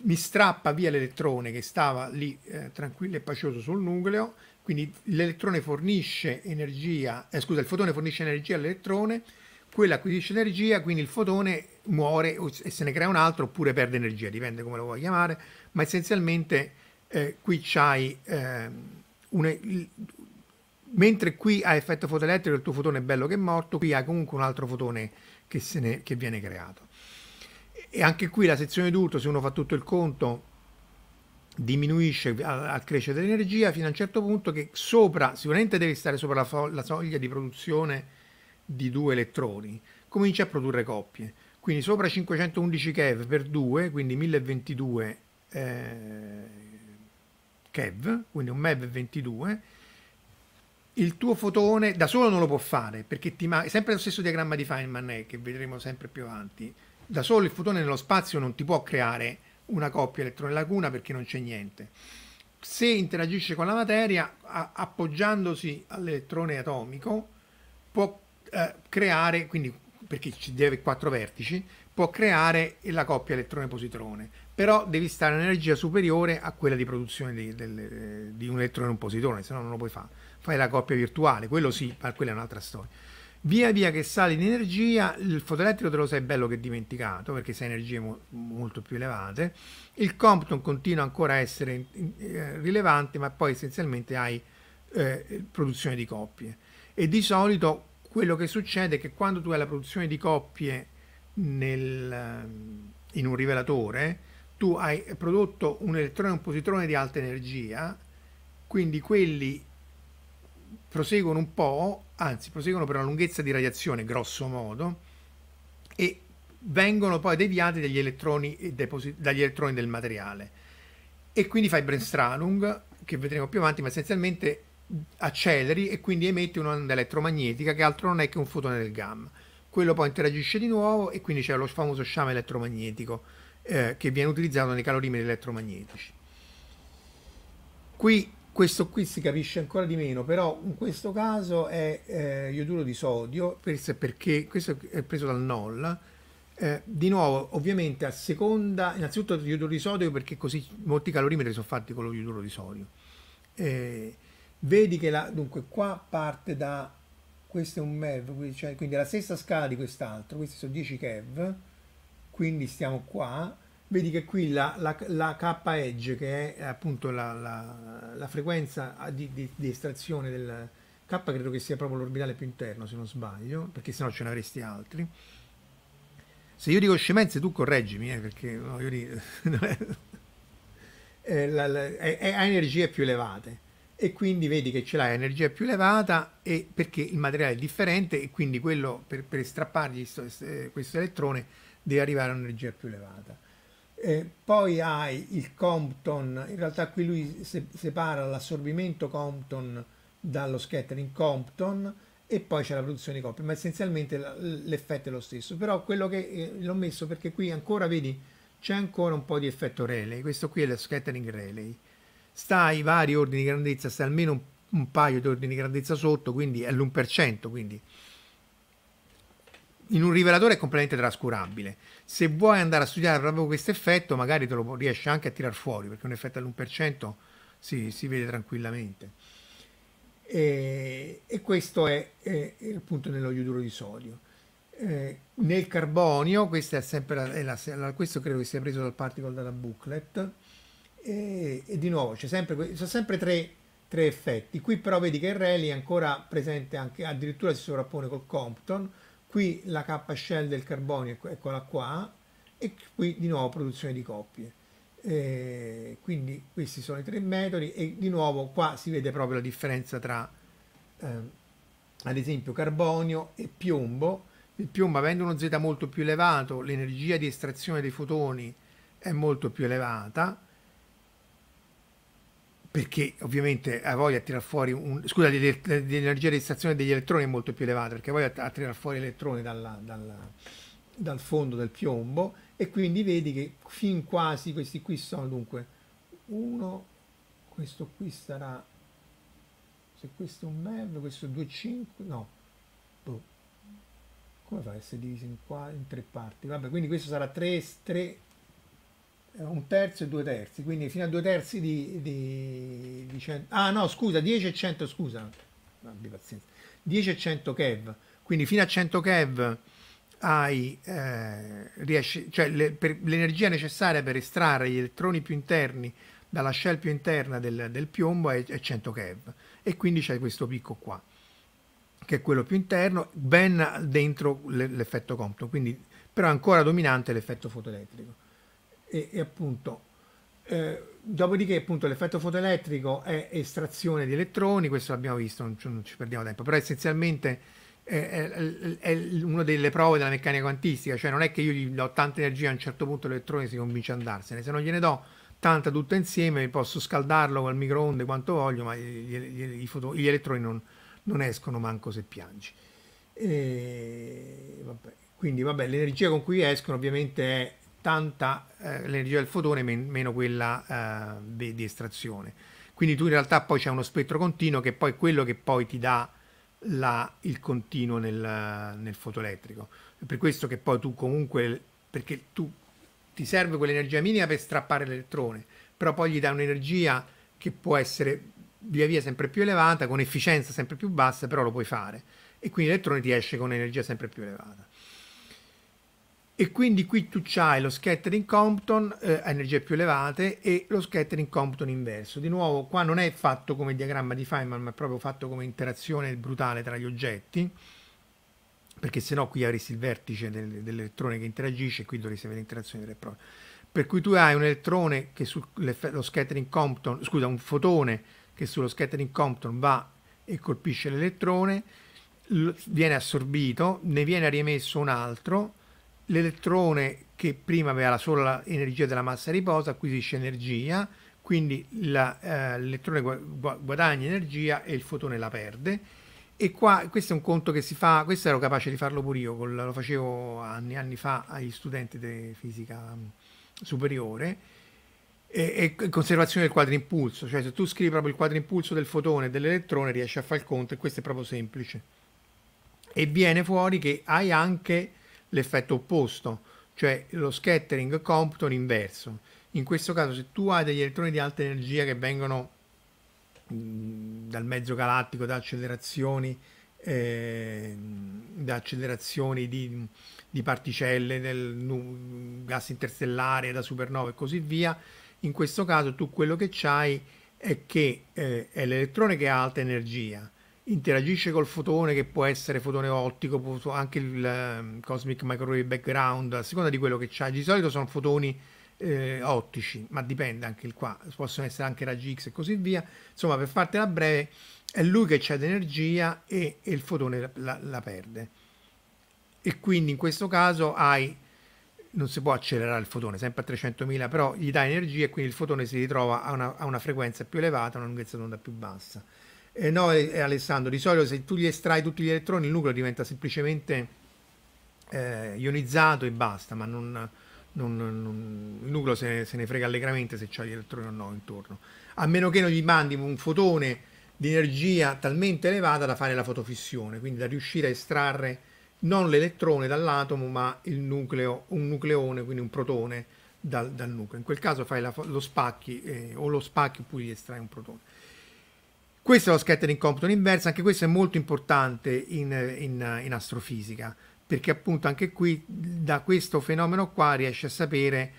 mi strappa via l'elettrone che stava lì eh, tranquillo e pacioso sul nucleo, quindi l'elettrone fornisce energia, eh, scusa, il fotone fornisce energia all'elettrone quella acquisisce energia, quindi il fotone muore e se ne crea un altro oppure perde energia, dipende come lo vuoi chiamare, ma essenzialmente eh, qui c'hai eh, un, mentre qui ha effetto fotoelettrico il tuo fotone è bello che è morto, qui hai comunque un altro fotone che, ne, che viene creato. E anche qui la sezione d'urto, se uno fa tutto il conto, diminuisce al crescere dell'energia fino a un certo punto che sopra, sicuramente devi stare sopra la, la soglia di produzione di due elettroni, comincia a produrre coppie. Quindi sopra 511 keV per 2, quindi 1022 eh, keV, quindi un MEV 22, il tuo fotone da solo non lo può fare, perché ti manca, sempre lo stesso diagramma di Feynman eh, che vedremo sempre più avanti, da solo il fotone nello spazio non ti può creare una coppia elettrone-laguna perché non c'è niente. Se interagisce con la materia, appoggiandosi all'elettrone atomico, può eh, creare, quindi perché ci deve quattro vertici, può creare la coppia elettrone-positrone, però devi stare un'energia superiore a quella di produzione di, del, di un elettrone e un positrone, se no non lo puoi fare. Fai la coppia virtuale, quello sì, ma quella è un'altra storia. Via via che sali di energia, il fotoelettrico te lo sai bello che è dimenticato, perché sei energie mo molto più elevate, il Compton continua ancora a essere eh, rilevante, ma poi essenzialmente hai eh, produzione di coppie. E di solito quello che succede è che quando tu hai la produzione di coppie nel, eh, in un rivelatore, tu hai prodotto un elettrone e un positrone di alta energia, quindi quelli proseguono un po', anzi proseguono per una lunghezza di radiazione grosso modo, e vengono poi deviati dagli elettroni, eh, dagli elettroni del materiale. E quindi fai Brenstrahlung, che vedremo più avanti, ma essenzialmente acceleri e quindi emetti un'onda elettromagnetica che altro non è che un fotone del gamma. Quello poi interagisce di nuovo e quindi c'è lo famoso sciame elettromagnetico eh, che viene utilizzato nei calorimeri elettromagnetici. Qui, questo qui si capisce ancora di meno, però in questo caso è eh, ioduro di sodio, perché questo è preso dal NOL, eh, di nuovo, ovviamente a seconda, innanzitutto ioduro di sodio perché così molti calorimetri sono fatti con lo ioduro di sodio. Eh, vedi che la, dunque qua parte da questo è un MEV quindi, cioè, quindi è la stessa scala di quest'altro questi sono 10 keV quindi stiamo qua vedi che qui la, la, la K edge che è eh, appunto la, la frequenza di, di, di, estrazione del K credo che sia proprio l'orbitale più interno se non sbaglio perché sennò ce ne avresti altri se io dico scemenze tu correggimi eh, perché no, io dico, (laughs) eh, ha energie più elevate e quindi vedi che ce l'hai energia più elevata e perché il materiale è differente e quindi quello per, per strappargli eh, questo elettrone deve arrivare a un'energia più elevata. Eh, poi hai il Compton, in realtà qui lui se, separa l'assorbimento Compton dallo scattering Compton e poi c'è la produzione di coppie, ma essenzialmente l'effetto è lo stesso. Però quello che eh, l'ho messo perché qui ancora vedi c'è ancora un po' di effetto Rayleigh, questo qui è lo scattering Rayleigh sta ai vari ordini di grandezza, sta almeno un, un paio di ordini di grandezza sotto, quindi è l'1%, quindi in un rivelatore è completamente trascurabile. Se vuoi andare a studiare proprio questo effetto, magari te lo riesci anche a tirar fuori, perché un effetto all'1% si, si vede tranquillamente. E, e questo è, è, il punto nello iuduro di sodio. Eh, nel carbonio, la, la, la, questo credo che sia preso dal particle data booklet, e, e di nuovo, c'è sempre, sono sempre tre, tre, effetti. Qui però vedi che il Rally è ancora presente, anche, addirittura si sovrappone col Compton, qui la K shell del carbonio, ecco, eccola qua, e qui di nuovo produzione di coppie. E quindi questi sono i tre metodi e di nuovo qua si vede proprio la differenza tra eh, ad esempio carbonio e piombo. Il piombo avendo uno Z molto più elevato, l'energia di estrazione dei fotoni è molto più elevata, perché ovviamente ha voglia a tirare fuori un, scusa l'energia di estrazione degli elettroni è molto più elevata perché ha voglia a tirare fuori elettroni dalla, dalla, dal fondo del piombo e quindi vedi che fin quasi questi qui sono dunque uno questo qui sarà se questo è un MEV questo 2,5 no boh. come fa a essere diviso in, qua, in tre parti vabbè quindi questo sarà 3 3 eh, un terzo e due terzi, quindi fino a due terzi di, di, di cento, ah no scusa 10 e 100 scusa, abbi pazienza, 10 e 100 keV, quindi fino a 100 keV hai, eh, riesci, cioè l'energia necessaria per estrarre gli elettroni più interni dalla shell più interna del, del piombo è, è 100 keV e quindi c'è questo picco qua che è quello più interno, ben dentro l'effetto Compton, quindi però ancora dominante l'effetto fotoelettrico e, e appunto eh, dopodiché appunto l'effetto fotoelettrico è estrazione di elettroni questo l'abbiamo visto non ci, non ci, perdiamo tempo però essenzialmente è, è, è, una delle prove della meccanica quantistica cioè non è che io gli do tanta energia a un certo punto l'elettrone si convince ad andarsene se non gliene do tanta tutta insieme posso scaldarlo col microonde quanto voglio ma gli, gli, gli, foto, gli elettroni non, non, escono manco se piangi e, vabbè. quindi vabbè l'energia con cui escono ovviamente è tanta eh, l'energia del fotone men meno quella eh, di, di, estrazione. Quindi tu in realtà poi c'è uno spettro continuo che è poi quello che poi ti dà la, il continuo nel, nel fotoelettrico. È per questo che poi tu comunque, perché tu ti serve quell'energia minima per strappare l'elettrone, però poi gli dà un'energia che può essere via via sempre più elevata, con efficienza sempre più bassa, però lo puoi fare. E quindi l'elettrone ti esce con un'energia sempre più elevata e quindi qui tu hai lo scattering Compton eh, a energie più elevate e lo scattering Compton inverso. Di nuovo qua non è fatto come diagramma di Feynman ma è proprio fatto come interazione brutale tra gli oggetti perché sennò qui avresti il vertice del, dell'elettrone che interagisce e qui dovresti avere interazione vera e propria. Per cui tu hai un elettrone che sullo scattering Compton, scusa, un fotone che sullo scattering Compton va e colpisce l'elettrone, viene assorbito, ne viene riemesso un altro l'elettrone che prima aveva la sola energia della massa riposa acquisisce energia, quindi eh, l'elettrone eh, gu guadagna energia e il fotone la perde. E qua questo è un conto che si fa, questo ero capace di farlo pure io, lo facevo anni anni fa agli studenti di fisica mm, superiore, e, e conservazione del quadrimpulso, cioè se tu scrivi proprio il quadrimpulso del fotone e dell'elettrone riesci a fare il conto e questo è proprio semplice. E viene fuori che hai anche l'effetto opposto, cioè lo scattering Compton inverso. In questo caso se tu hai degli elettroni di alta energia che vengono mm, dal mezzo galattico, da accelerazioni, eh, da accelerazioni di, di particelle del gas interstellare, da supernova e così via, in questo caso tu quello che c'hai è che eh, è l'elettrone che ha alta energia, interagisce col fotone che può essere fotone ottico, può, anche il ehm, cosmic microwave background, a seconda di quello che c'è. Di solito sono fotoni eh, ottici, ma dipende anche il qua, possono essere anche raggi X e così via. Insomma, per fartela breve, è lui che c'è d'energia e, e il fotone la, la, la perde. E quindi in questo caso hai non si può accelerare il fotone, sempre a 300.000, però gli dà energia e quindi il fotone si ritrova a una, a una frequenza più elevata, a una lunghezza d'onda più bassa. Eh, no, eh, eh, Alessandro, di solito se tu gli estrai tutti gli elettroni, il nucleo diventa semplicemente eh, ionizzato e basta, ma non, non, non, il nucleo se ne, se ne frega allegramente se c'è gli elettroni o no intorno. A meno che non gli mandi un fotone di energia talmente elevata da fare la fotofissione, quindi da riuscire a estrarre non l'elettrone dall'atomo, ma il nucleo, un nucleone, quindi un protone dal, dal nucleo. In quel caso fai la, lo spacchi eh, o lo spacchi oppure gli estrai un protone. Questo è lo scattering Compton inverso, anche questo è molto importante in, in, in, astrofisica, perché appunto anche qui da questo fenomeno qua riesci a sapere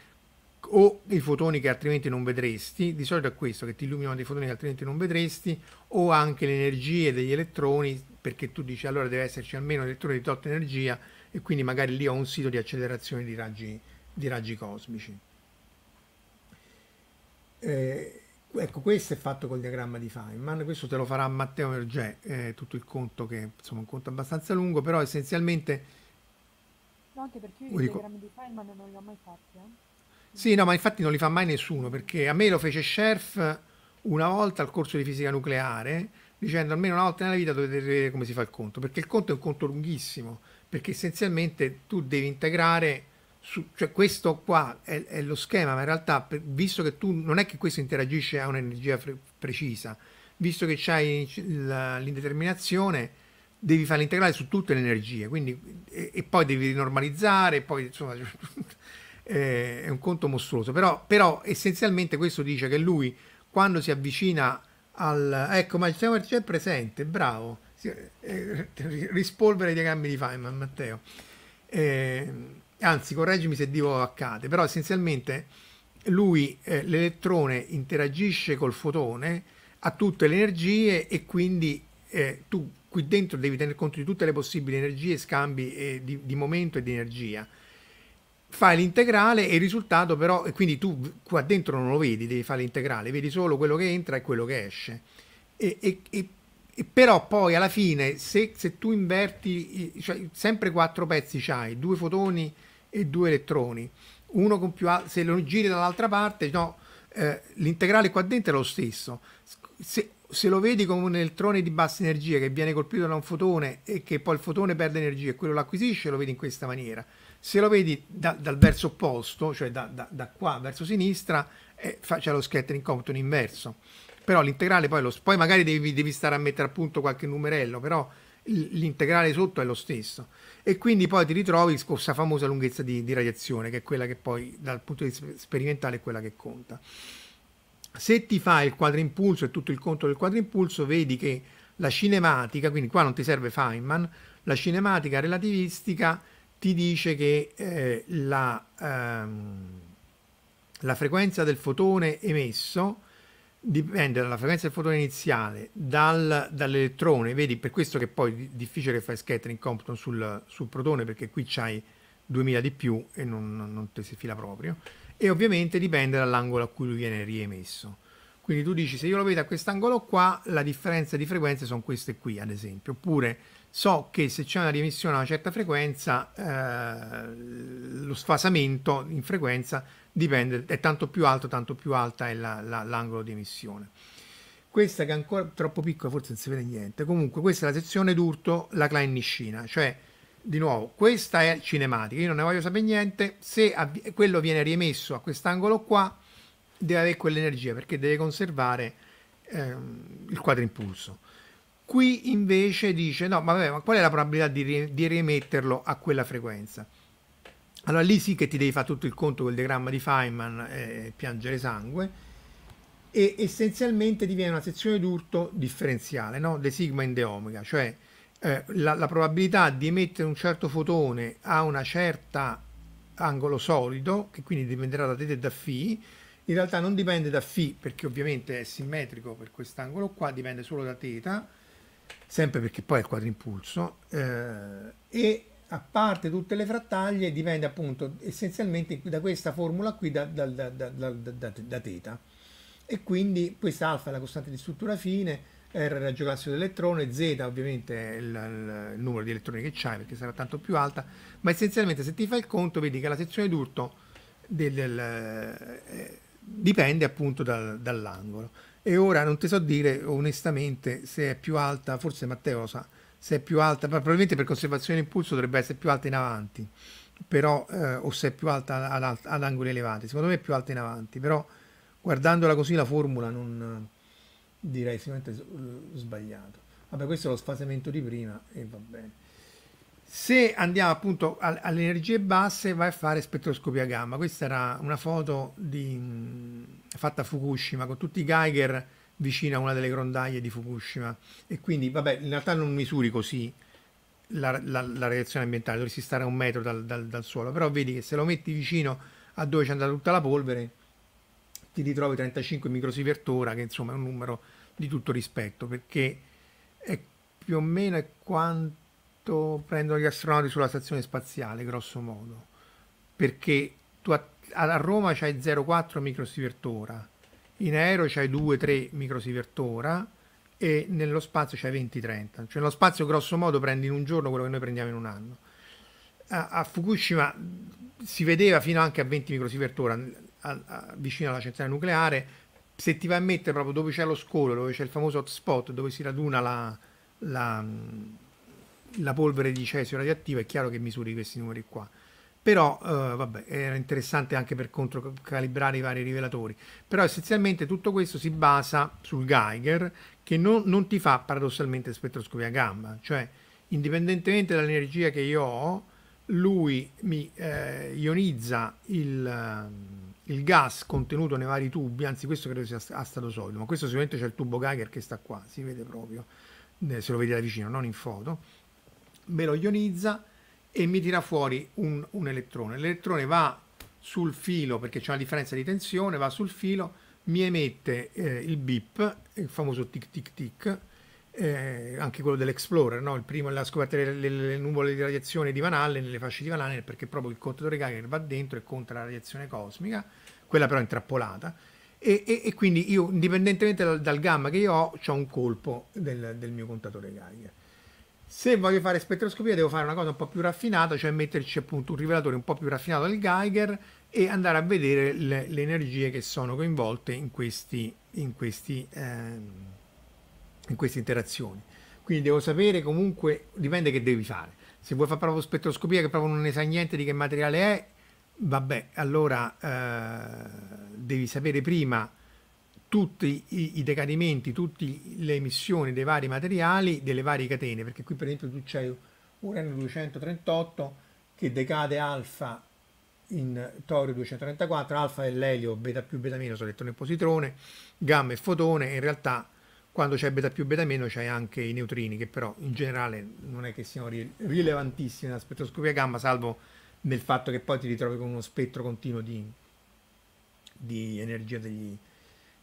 o i fotoni che altrimenti non vedresti, di solito è questo che ti illuminano dei fotoni che altrimenti non vedresti, o anche le energie degli elettroni, perché tu dici allora deve esserci almeno un elettrone di tot energia e quindi magari lì ho un sito di accelerazione di raggi, di raggi cosmici. Eh, Ecco, questo è fatto col diagramma di Feynman, questo te lo farà Matteo Vergè, eh, tutto il conto che insomma è un conto abbastanza lungo, però essenzialmente... No, anche perché io i dico... diagrammi di Feynman non li ho mai fatti. Eh. Sì, no, ma infatti non li fa mai nessuno, perché a me lo fece Scherf una volta al corso di fisica nucleare, dicendo almeno una volta nella vita dovete vedere come si fa il conto, perché il conto è un conto lunghissimo, perché essenzialmente tu devi integrare su, cioè questo qua è, è, lo schema, ma in realtà per, visto che tu non è che questo interagisce a un'energia fre- precisa, visto che c'hai l'indeterminazione devi fare l'integrale su tutte le energie, quindi, e, e poi devi normalizzare, poi insomma (laughs) è un conto mostruoso, però, però, essenzialmente questo dice che lui quando si avvicina al... ecco, ma il è presente, bravo, eh, (laughs) rispolvere i diagrammi di Feynman, Matteo. Eh, anzi correggimi se dico accade, però essenzialmente lui, eh, l'elettrone interagisce col fotone a tutte le energie e quindi eh, tu qui dentro devi tenere conto di tutte le possibili energie, scambi eh, di, di, momento e di energia. Fai l'integrale e il risultato però, e quindi tu qua dentro non lo vedi, devi fare l'integrale, vedi solo quello che entra e quello che esce. E, e, e, e però poi alla fine se, se tu inverti, cioè sempre quattro pezzi c'hai, due fotoni e due elettroni. Uno con più se lo giri dall'altra parte, no, eh, l'integrale qua dentro è lo stesso. Se, se, lo vedi come un elettrone di bassa energia che viene colpito da un fotone e che poi il fotone perde energia e quello lo acquisisce, lo vedi in questa maniera. Se lo vedi da, dal verso opposto, cioè da, da, da qua verso sinistra, eh, c'è lo scattering compton inverso. Però l'integrale poi, lo, poi magari devi, devi stare a mettere a punto qualche numerello, però l'integrale sotto è lo stesso e quindi poi ti ritrovi con questa famosa lunghezza di, di, radiazione che è quella che poi dal punto di vista sperimentale è quella che conta se ti fa il quadrimpulso e tutto il conto del quadrimpulso vedi che la cinematica quindi qua non ti serve Feynman la cinematica relativistica ti dice che eh, la, ehm, la frequenza del fotone emesso dipende dalla frequenza del fotone iniziale, dal, dall'elettrone, vedi per questo che poi è difficile che fai scattering Compton sul, sul protone perché qui c'hai 2000 di più e non, non ti si fila proprio e ovviamente dipende dall'angolo a cui lui viene riemesso. Quindi tu dici se io lo vedo a quest'angolo qua la differenza di frequenze sono queste qui ad esempio, oppure so che se c'è una riemissione a una certa frequenza eh, lo sfasamento in frequenza dipende, è tanto più alto, tanto più alta è la, la, l'angolo di emissione. Questa che è ancora troppo piccola, forse non si vede niente. Comunque, questa è la sezione d'urto, la clanniscina, cioè di nuovo, questa è cinematica, io non ne voglio sapere niente, se avvi- quello viene riemesso a quest'angolo qua, deve avere quell'energia perché deve conservare ehm, il quadro impulso. Qui invece dice no, ma, vabbè, ma qual è la probabilità di, ri- di riemetterlo a quella frequenza? Allora lì sì che ti devi fare tutto il conto col diagramma di Feynman, eh, piangere sangue, e essenzialmente diviene una sezione d'urto differenziale, no? de sigma in de omega, cioè eh, la, la, probabilità di emettere un certo fotone a una certa angolo solido, che quindi dipenderà da θ e da φ, in realtà non dipende da φ, perché ovviamente è simmetrico per quest'angolo qua, dipende solo da θ, sempre perché poi è il quadrimpulso, eh, e a parte tutte le frattaglie dipende appunto essenzialmente da questa formula qui da, da, da, da θ e quindi questa alfa è la costante di struttura fine R è il raggio classico dell'elettrone, Z ovviamente è il, il numero di elettroni che c'hai perché sarà tanto più alta, ma essenzialmente se ti fai il conto vedi che la sezione d'urto del, del, eh, dipende appunto dal, dall'angolo. E ora non ti so dire onestamente se è più alta, forse Matteo lo sa, se è più alta, probabilmente per conservazione di impulso dovrebbe essere più alta in avanti, però, eh, o se è più alta ad, ad, angoli elevati, secondo me è più alta in avanti, però guardandola così la formula non direi sicuramente sbagliato. Vabbè, questo è lo sfasamento di prima e va bene. Se andiamo appunto alle energie basse vai a fare spettroscopia gamma, questa era una foto di, fatta a Fukushima con tutti i Geiger vicino a una delle grondaie di Fukushima. E quindi, vabbè, in realtà non misuri così la, la, la radiazione ambientale, dovresti stare a un metro dal, dal, dal, suolo, però vedi che se lo metti vicino a dove c'è andata tutta la polvere, ti ritrovi 35 microsievert ora, che insomma è un numero di tutto rispetto, perché è più o meno quanto prendono gli astronauti sulla stazione spaziale, grosso modo, perché tu a, a Roma c'hai 0,4 microsievert ora, in aereo c'hai 2-3 microsievert ora e nello spazio c'hai 20-30. Cioè nello spazio grosso modo prendi in un giorno quello che noi prendiamo in un anno. A, a Fukushima si vedeva fino anche a 20 microsievert ora a, a, vicino alla centrale nucleare. Se ti vai a mettere proprio dove c'è lo scolo, dove c'è il famoso hotspot, dove si raduna la, la, la polvere di cesio radioattivo è chiaro che misuri questi numeri qua però eh, vabbè, era interessante anche per controcalibrare i vari rivelatori. Però essenzialmente tutto questo si basa sul Geiger che non, non ti fa paradossalmente spettroscopia gamma, cioè indipendentemente dall'energia che io ho, lui mi eh, ionizza il, eh, il, gas contenuto nei vari tubi, anzi questo credo sia a stato solido, ma questo sicuramente c'è il tubo Geiger che sta qua, si vede proprio, eh, se lo vedi da vicino, non in foto, me lo ionizza e mi tira fuori un, un elettrone. L'elettrone va sul filo, perché c'è una differenza di tensione, va sul filo, mi emette eh, il beep, il famoso tic tic tic, eh, anche quello dell'Explorer, no? il primo la scoperta delle, delle, nuvole di radiazione di Van Allen, nelle fasce di Van Allen, perché proprio il contatore Geiger va dentro e conta la radiazione cosmica, quella però è intrappolata, e, e, e quindi io, indipendentemente dal, dal, gamma che io ho, ho un colpo del, del mio contatore Geiger. Se voglio fare spettroscopia devo fare una cosa un po' più raffinata, cioè metterci appunto un rivelatore un po' più raffinato del Geiger e andare a vedere le, le energie che sono coinvolte in, questi, in, questi, ehm, in queste interazioni. Quindi devo sapere comunque, dipende che devi fare. Se vuoi fare proprio spettroscopia che proprio non ne sai niente di che materiale è, vabbè, allora eh, devi sapere prima tutti i, i decadimenti, tutte le emissioni dei vari materiali, delle varie catene, perché qui per esempio tu c'hai uranio 238 che decade alfa in torio 234, alfa è l'elio, beta più beta meno sono elettrone e positrone, gamma e fotone, in realtà quando c'è beta più beta meno c'è anche i neutrini che però in generale non è che siano rilevantissimi nella spettroscopia gamma, salvo nel fatto che poi ti ritrovi con uno spettro continuo di, di energia degli,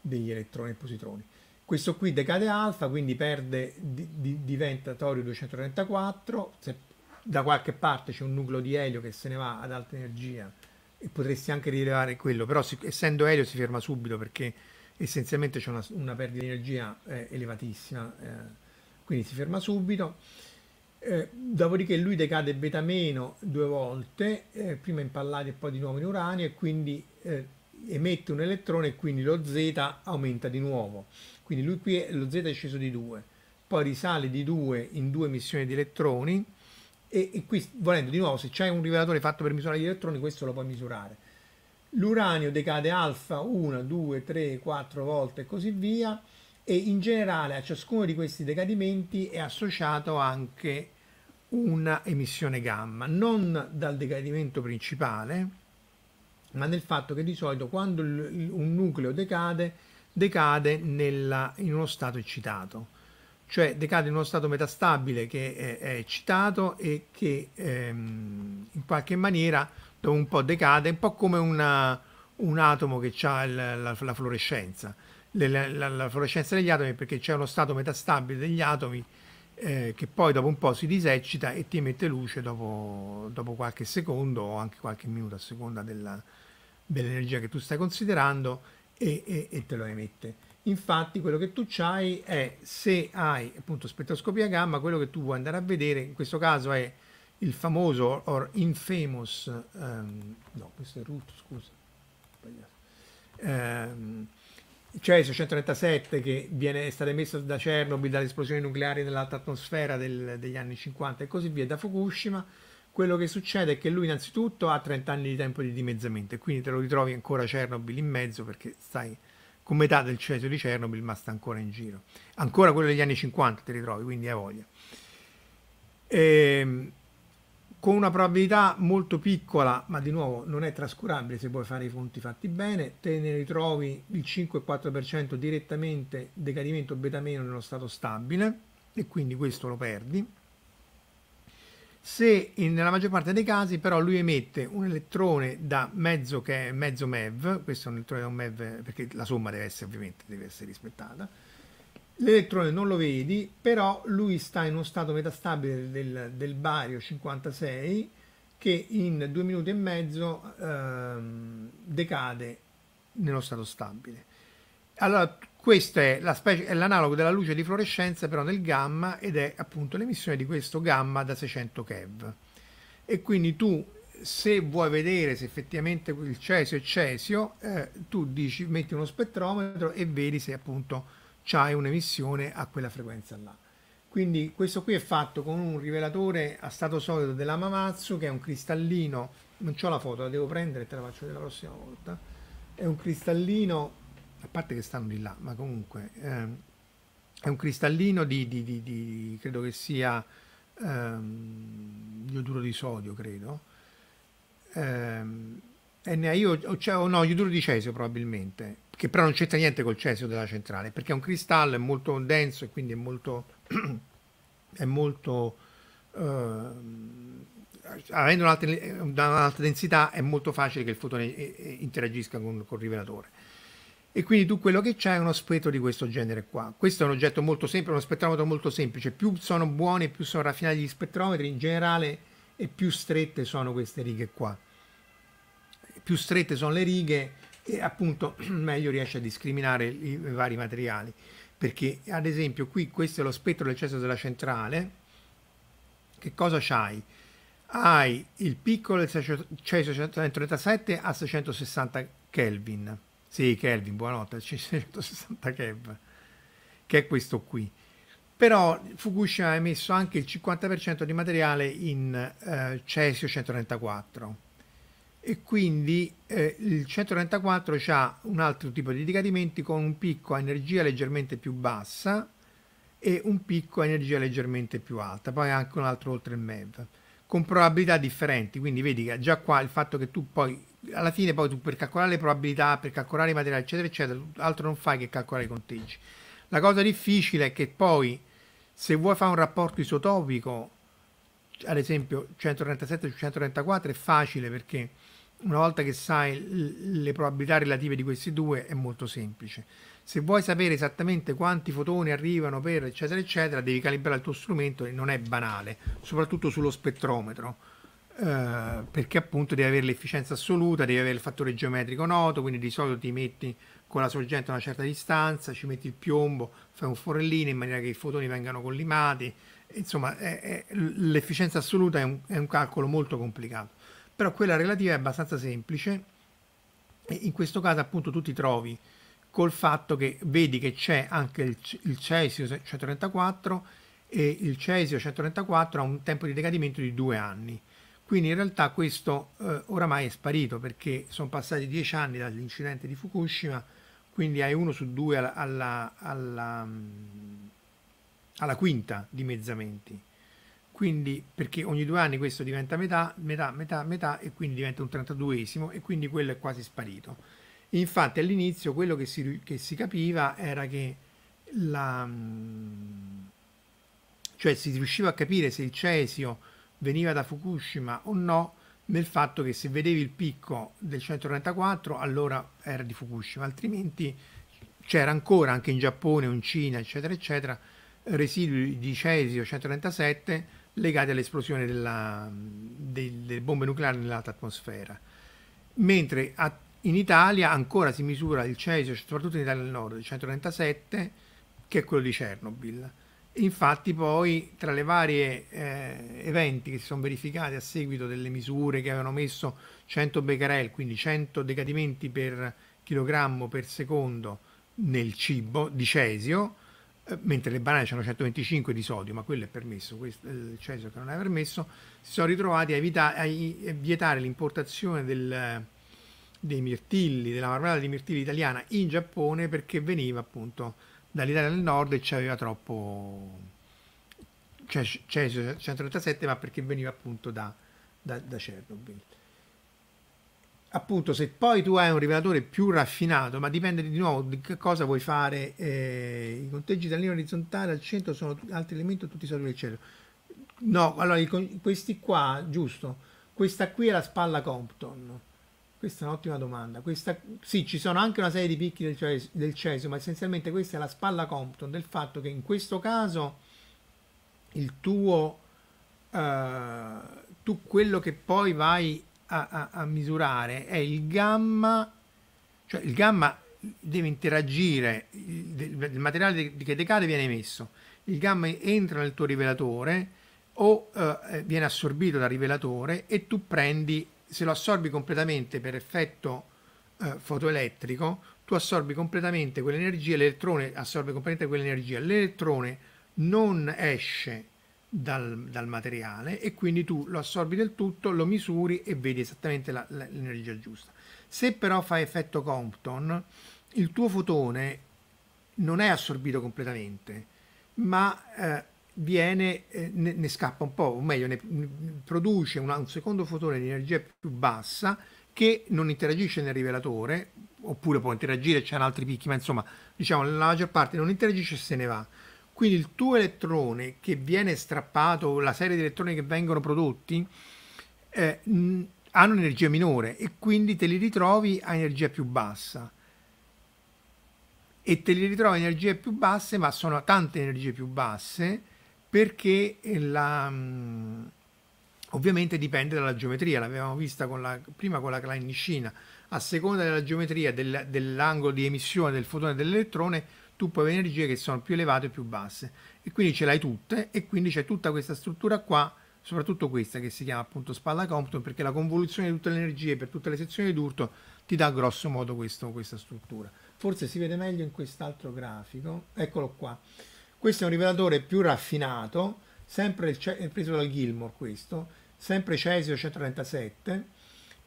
degli elettroni e positroni. Questo qui decade alfa, quindi perde, di, di, diventa torio 234, se da qualche parte c'è un nucleo di elio che se ne va ad alta energia e potresti anche rilevare quello, però si, essendo elio si ferma subito perché essenzialmente c'è una, una, perdita di energia eh, elevatissima, eh, quindi si ferma subito. Eh, dopodiché lui decade beta meno due volte, eh, prima in palladi e poi di nuovo in uranio e quindi eh, emette un elettrone e quindi lo Z aumenta di nuovo. Quindi lui qui è, lo Z è sceso di 2, poi risale di 2 in due emissioni di elettroni e, e qui volendo di nuovo se c'è un rivelatore fatto per misurare gli elettroni questo lo puoi misurare. L'uranio decade alfa 1, 2, 3, 4 volte e così via e in generale a ciascuno di questi decadimenti è associato anche una emissione gamma, non dal decadimento principale, ma nel fatto che di solito quando un nucleo decade, decade nella, in uno stato eccitato, cioè decade in uno stato metastabile che è, è eccitato e che ehm, in qualche maniera dopo un po' decade, un po' come una, un atomo che ha la, la, la fluorescenza. La, la, la, fluorescenza degli atomi perché c'è uno stato metastabile degli atomi eh, che poi dopo un po' si disecita e ti emette luce dopo, dopo qualche secondo o anche qualche minuto a seconda della, dell'energia che tu stai considerando e, e, e te lo emette. Infatti quello che tu hai è se hai appunto spettroscopia gamma, quello che tu vuoi andare a vedere, in questo caso è il famoso or, infamous, um, no questo è root, scusa, um, Cesio 137 che viene, è stato emesso da Chernobyl, dalle esplosioni nucleari nell'alta atmosfera del, degli anni 50 e così via, da Fukushima, quello che succede è che lui innanzitutto ha 30 anni di tempo di dimezzamento e quindi te lo ritrovi ancora Chernobyl in mezzo perché stai con metà del cesio di Chernobyl ma sta ancora in giro. Ancora quello degli anni 50 ti ritrovi, quindi hai voglia. E, ehm, con una probabilità molto piccola, ma di nuovo non è trascurabile se vuoi fare i conti fatti bene, te ne ritrovi il 5-4% direttamente decadimento beta meno nello stato stabile e quindi questo lo perdi se in, nella maggior parte dei casi però lui emette un elettrone da mezzo, che è mezzo MEV, questo è un elettrone da un MEV perché la somma deve essere ovviamente deve essere rispettata, l'elettrone non lo vedi, però lui sta in uno stato metastabile del, del bario 56 che in due minuti e mezzo ehm, decade nello stato stabile. Allora questo è, la specie, è l'analogo della luce di fluorescenza però nel gamma ed è appunto l'emissione di questo gamma da 600 keV. E quindi tu se vuoi vedere se effettivamente il cesio è cesio, eh, tu dici, metti uno spettrometro e vedi se appunto c'hai un'emissione a quella frequenza là. Quindi questo qui è fatto con un rivelatore a stato solido della Mamatsu che è un cristallino, non ho la foto, la devo prendere e te la faccio vedere la prossima volta, è un cristallino a parte che stanno di là, ma comunque ehm, è un cristallino di, di, di, di credo che sia ehm, ioduro di sodio, credo. Ehm, e io, cioè, oh no, ioduro di cesio probabilmente, che però non c'entra niente col cesio della centrale, perché è un cristallo, è molto denso e quindi è molto... (clears throat) è molto ehm, avendo un'alta, un'alta, densità è molto facile che il fotone eh, eh, interagisca con, col rivelatore. E quindi tu quello che c'hai è uno spettro di questo genere qua. Questo è un oggetto molto semplice, uno spettrometro molto semplice. Più sono buoni, più sono raffinati gli spettrometri in generale e più strette sono queste righe qua. Più strette sono le righe e appunto (clears throat) meglio riesce a discriminare i, vari materiali. Perché ad esempio qui questo è lo spettro dell'eccesso della centrale. Che cosa c'hai? hai il piccolo del 637 a 660 Kelvin sì, Kelvin, buonanotte, 660 (laughs) Kelvin, che è questo qui. Però Fukushima ha emesso anche il 50% di materiale in eh, cesio 134 e quindi eh, il 134 ha un altro tipo di decadimenti con un picco a energia leggermente più bassa e un picco a energia leggermente più alta, poi anche un altro oltre il MEV, con probabilità differenti, quindi vedi che già qua il fatto che tu poi alla fine poi tu per calcolare le probabilità, per calcolare i materiali, eccetera, eccetera, altro non fai che calcolare i conteggi. La cosa difficile è che poi se vuoi fare un rapporto isotopico, ad esempio 137 su 134 è facile perché una volta che sai le probabilità relative di questi due è molto semplice. Se vuoi sapere esattamente quanti fotoni arrivano per eccetera eccetera, devi calibrare il tuo strumento e non è banale, soprattutto sullo spettrometro eh, perché appunto devi avere l'efficienza assoluta, devi avere il fattore geometrico noto, quindi di solito ti metti con la sorgente a una certa distanza, ci metti il piombo, fai un forellino in maniera che i fotoni vengano collimati, insomma è, è, l'efficienza assoluta è un, è un calcolo molto complicato, però quella relativa è abbastanza semplice e in questo caso appunto tu ti trovi col fatto che vedi che c'è anche il, il Cesio 134 e il Cesio 134 ha un tempo di decadimento di due anni. Quindi in realtà questo eh, oramai è sparito perché sono passati dieci anni dall'incidente di Fukushima, quindi hai uno su due alla, alla, alla, mm, alla quinta dimezzamenti. Quindi perché ogni due anni questo diventa metà, metà, metà, metà e quindi diventa un 32esimo e quindi quello è quasi sparito. Infatti all'inizio quello che si, che si capiva era che la, mm, cioè si riusciva a capire se il cesio veniva da Fukushima o no, nel fatto che se vedevi il picco del 134 allora era di Fukushima, altrimenti c'era ancora anche in Giappone in Cina, eccetera, eccetera, residui di cesio 137 legati all'esplosione della, delle bombe nucleari nell'alta atmosfera. Mentre a, in Italia ancora si misura il cesio, soprattutto in Italia del Nord, 137, che è quello di Chernobyl. Infatti poi tra le varie eh, eventi che si sono verificati a seguito delle misure che avevano messo 100 becquerel, quindi 100 decadimenti per chilogrammo per secondo nel cibo di cesio, eh, mentre le banane hanno 125 di sodio, ma quello è permesso, questo, eh, il cesio che non è permesso, si sono ritrovati a, evita- a vietare l'importazione del, dei mirtilli, della marmellata di mirtilli italiana in Giappone perché veniva appunto dall'Italia del Nord e c'aveva troppo cioè, cioè 137 ma perché veniva appunto da, da, da Chernobyl appunto se poi tu hai un rivelatore più raffinato ma dipende di nuovo di che cosa vuoi fare eh, i conteggi dalla linea orizzontale al centro sono altri elementi tutti sopra il cielo no allora questi qua giusto questa qui è la spalla Compton questa è un'ottima domanda. Questa, sì, ci sono anche una serie di picchi del, ces- del Cesio, ma essenzialmente questa è la spalla Compton del fatto che in questo caso il tuo, eh, tu quello che poi vai a, a, a, misurare è il gamma, cioè il gamma deve interagire, il, il materiale che decade viene emesso, il gamma entra nel tuo rivelatore o eh, viene assorbito dal rivelatore e tu prendi se lo assorbi completamente per effetto eh, fotoelettrico, tu assorbi completamente quell'energia, l'elettrone assorbe completamente quell'energia, l'elettrone non esce dal, dal, materiale e quindi tu lo assorbi del tutto, lo misuri e vedi esattamente l'energia giusta. Se però fai effetto Compton, il tuo fotone non è assorbito completamente, ma eh, viene, eh, ne, ne, scappa un po', o meglio, ne, ne produce una, un secondo fotone di energia più bassa che non interagisce nel rivelatore, oppure può interagire, c'erano altri picchi, ma insomma, diciamo, la maggior parte non interagisce e se ne va. Quindi il tuo elettrone che viene strappato, la serie di elettroni che vengono prodotti, eh, hanno energia minore e quindi te li ritrovi a energia più bassa. E te li ritrovi a energie più basse, ma sono tante energie più basse, perché eh, la, mm, ovviamente dipende dalla geometria, l'abbiamo vista con la, prima con la Klein-Nischina, a seconda della geometria del, dell'angolo di emissione del fotone dell'elettrone tu puoi avere energie che sono più elevate o più basse e quindi ce l'hai tutte e quindi c'è tutta questa struttura qua soprattutto questa che si chiama appunto spalla Compton perché la convoluzione di tutte le energie per tutte le sezioni d'urto ti dà grosso modo questo, questa struttura forse si vede meglio in quest'altro grafico eccolo qua questo è un rivelatore più raffinato, sempre è preso dal Gilmore questo, sempre Cesio 137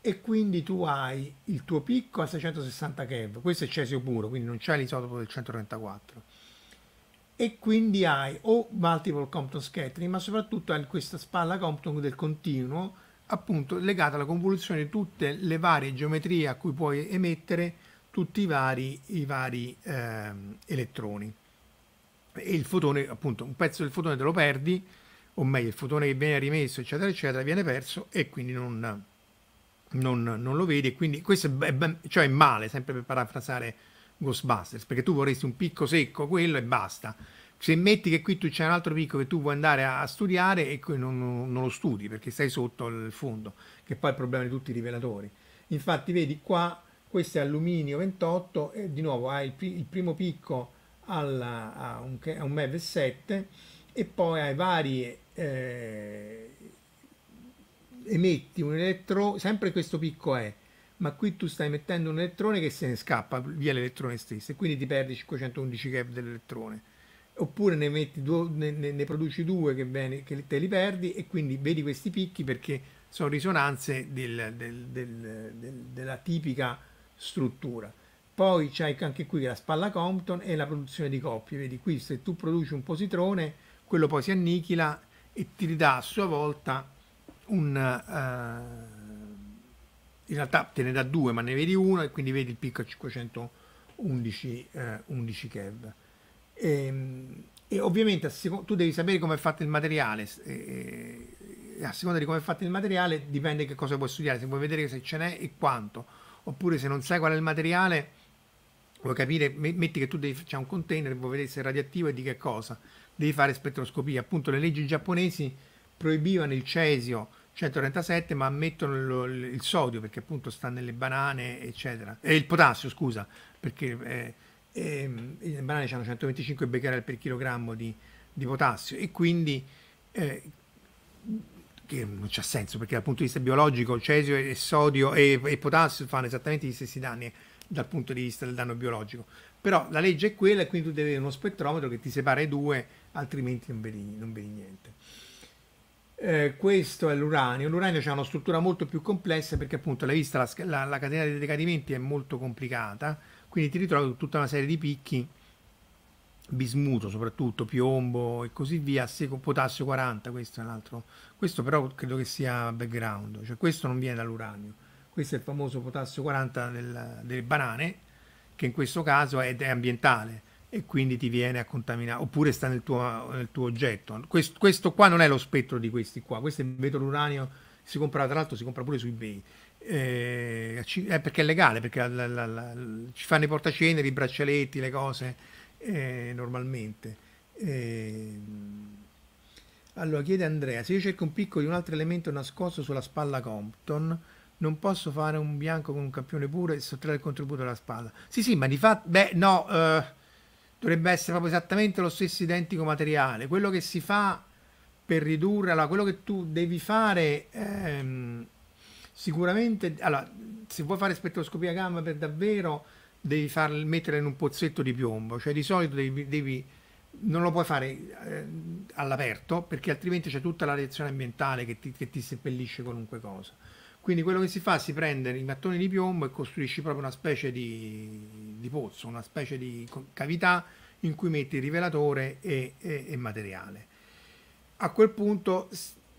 e quindi tu hai il tuo picco a 660 keV, questo è Cesio puro, quindi non c'è l'isotopo del 134 e quindi hai o multiple Compton scattering ma soprattutto hai questa spalla Compton del continuo appunto legata alla convoluzione di tutte le varie geometrie a cui puoi emettere tutti i vari, i vari ehm, elettroni e il fotone, appunto, un pezzo del fotone te lo perdi, o meglio, il fotone che viene rimesso, eccetera, eccetera, viene perso e quindi non, non, non lo vedi. E quindi questo è, ben, cioè è male, sempre per parafrasare Ghostbusters, perché tu vorresti un picco secco, quello e basta. Se metti che qui tu c'è un altro picco che tu vuoi andare a, studiare e non, non lo studi perché stai sotto il fondo, che poi è il problema di tutti i rivelatori. Infatti vedi qua, questo è alluminio 28 e di nuovo hai il, il primo picco alla, a, un, a un MEV 7 e poi ai vari eh, emetti un elettrone, sempre questo picco è, ma qui tu stai mettendo un elettrone che se ne scappa via l'elettrone stesso e quindi ti perdi 511 keV dell'elettrone oppure ne, metti due, ne, ne produci due che, bene, che, te li perdi e quindi vedi questi picchi perché sono risonanze del, del, del, della tipica struttura. Poi c'è anche qui la spalla Compton e la produzione di coppie. Vedi qui se tu produci un positrone, quello poi si annichila e ti ridà a sua volta un... Eh, in realtà te ne dà due, ma ne vedi uno e quindi vedi il picco a 511 eh, 11 keV. E, ehm, e ovviamente tu devi sapere come è fatto il materiale. E, a seconda di come è fatto il materiale dipende che cosa puoi studiare, se vuoi vedere se ce n'è e quanto, oppure se non sai qual è il materiale vuoi capire, metti che tu devi, c'è un container e vuoi vedere se è radioattivo e di che cosa, devi fare spettroscopia. Appunto le leggi giapponesi proibivano il cesio 137 ma ammettono il, il sodio perché appunto sta nelle banane eccetera, e il potassio scusa, perché eh, eh, le banane hanno 125 becquerel per chilogrammo di, di, potassio e quindi... Eh, che non c'ha senso perché dal punto di vista biologico cesio e sodio e, e potassio fanno esattamente gli stessi danni dal punto di vista del danno biologico. Però la legge è quella e quindi tu devi avere uno spettrometro che ti separa i due, altrimenti non vedi, non vedi niente. Eh, questo è l'uranio. L'uranio ha una struttura molto più complessa perché appunto l'hai vista, la, la, la, catena dei decadimenti è molto complicata, quindi ti ritrovi tutta una serie di picchi, bismuto soprattutto, piombo e così via, potassio 40, questo è un altro. Questo però credo che sia background, cioè questo non viene dall'uranio questo è il famoso potassio 40 del, delle banane, che in questo caso è, è, ambientale e quindi ti viene a contaminare, oppure sta nel tuo, nel tuo oggetto. Questo, questo, qua non è lo spettro di questi qua, questo è il vetro uranio, si compra, tra l'altro si compra pure su eBay. Eh, è perché è legale, perché la, la, la, ci fanno i portaceneri, i braccialetti, le cose eh, normalmente. Eh, allora chiede Andrea, se io cerco un picco di un altro elemento nascosto sulla spalla Compton, non posso fare un bianco con un campione puro e sottrarre il contributo alla spalla. Sì, sì, ma di fatto, beh, no, eh, dovrebbe essere proprio esattamente lo stesso identico materiale. Quello che si fa per ridurre, allora, quello che tu devi fare ehm, sicuramente, allora, se vuoi fare spettroscopia gamma per davvero, devi far, mettere in un pozzetto di piombo, cioè di solito devi, devi non lo puoi fare eh, all'aperto perché altrimenti c'è tutta la reazione ambientale che ti, che ti seppellisce qualunque cosa quindi quello che si fa si prende i mattoni di piombo e costruisci proprio una specie di, di pozzo, una specie di cavità in cui metti il rivelatore e, e, e materiale. A quel punto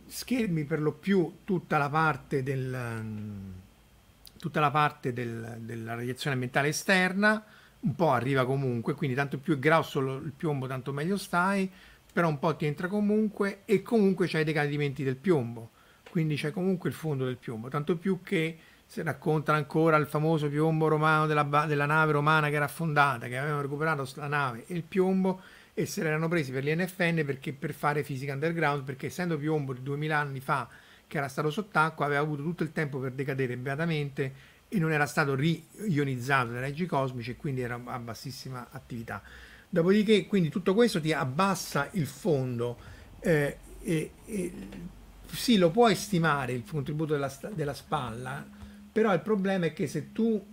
schermi per lo più tutta la parte, del, tutta la parte del, della radiazione ambientale esterna, un po' arriva comunque, quindi tanto più è grosso il piombo tanto meglio stai, però un po' ti entra comunque e comunque c'hai dei cadimenti del piombo quindi c'è comunque il fondo del piombo, tanto più che si racconta ancora il famoso piombo romano della, della, nave romana che era affondata, che avevano recuperato la nave e il piombo e se l'erano presi per l'INFN perché, per fare fisica underground, perché essendo piombo di 2000 anni fa che era stato sott'acqua aveva avuto tutto il tempo per decadere beatamente e non era stato riionizzato dai raggi cosmici e quindi era a bassissima attività. Dopodiché quindi tutto questo ti abbassa il fondo eh, e, e sì, lo puoi stimare il contributo della, della spalla, però il problema è che se tu,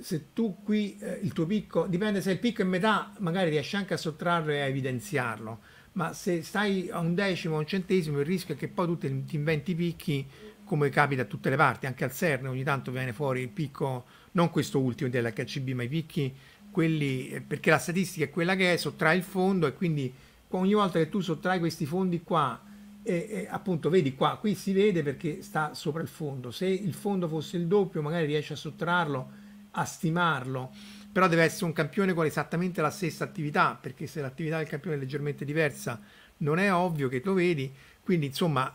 se tu qui eh, il tuo picco, dipende se il picco è metà, magari riesci anche a sottrarlo e a evidenziarlo, ma se stai a un decimo a un centesimo il rischio è che poi tu ti, ti inventi i picchi come capita a tutte le parti, anche al CERN ogni tanto viene fuori il picco, non questo ultimo dell'HCB, ma i picchi, quelli, eh, perché la statistica è quella che è, sottrai il fondo e quindi ogni volta che tu sottrai questi fondi qua, e, e, appunto vedi qua, qui si vede perché sta sopra il fondo, se il fondo fosse il doppio magari riesce a sottrarlo, a stimarlo, però deve essere un campione con esattamente la stessa attività, perché se l'attività del campione è leggermente diversa non è ovvio che lo vedi, quindi insomma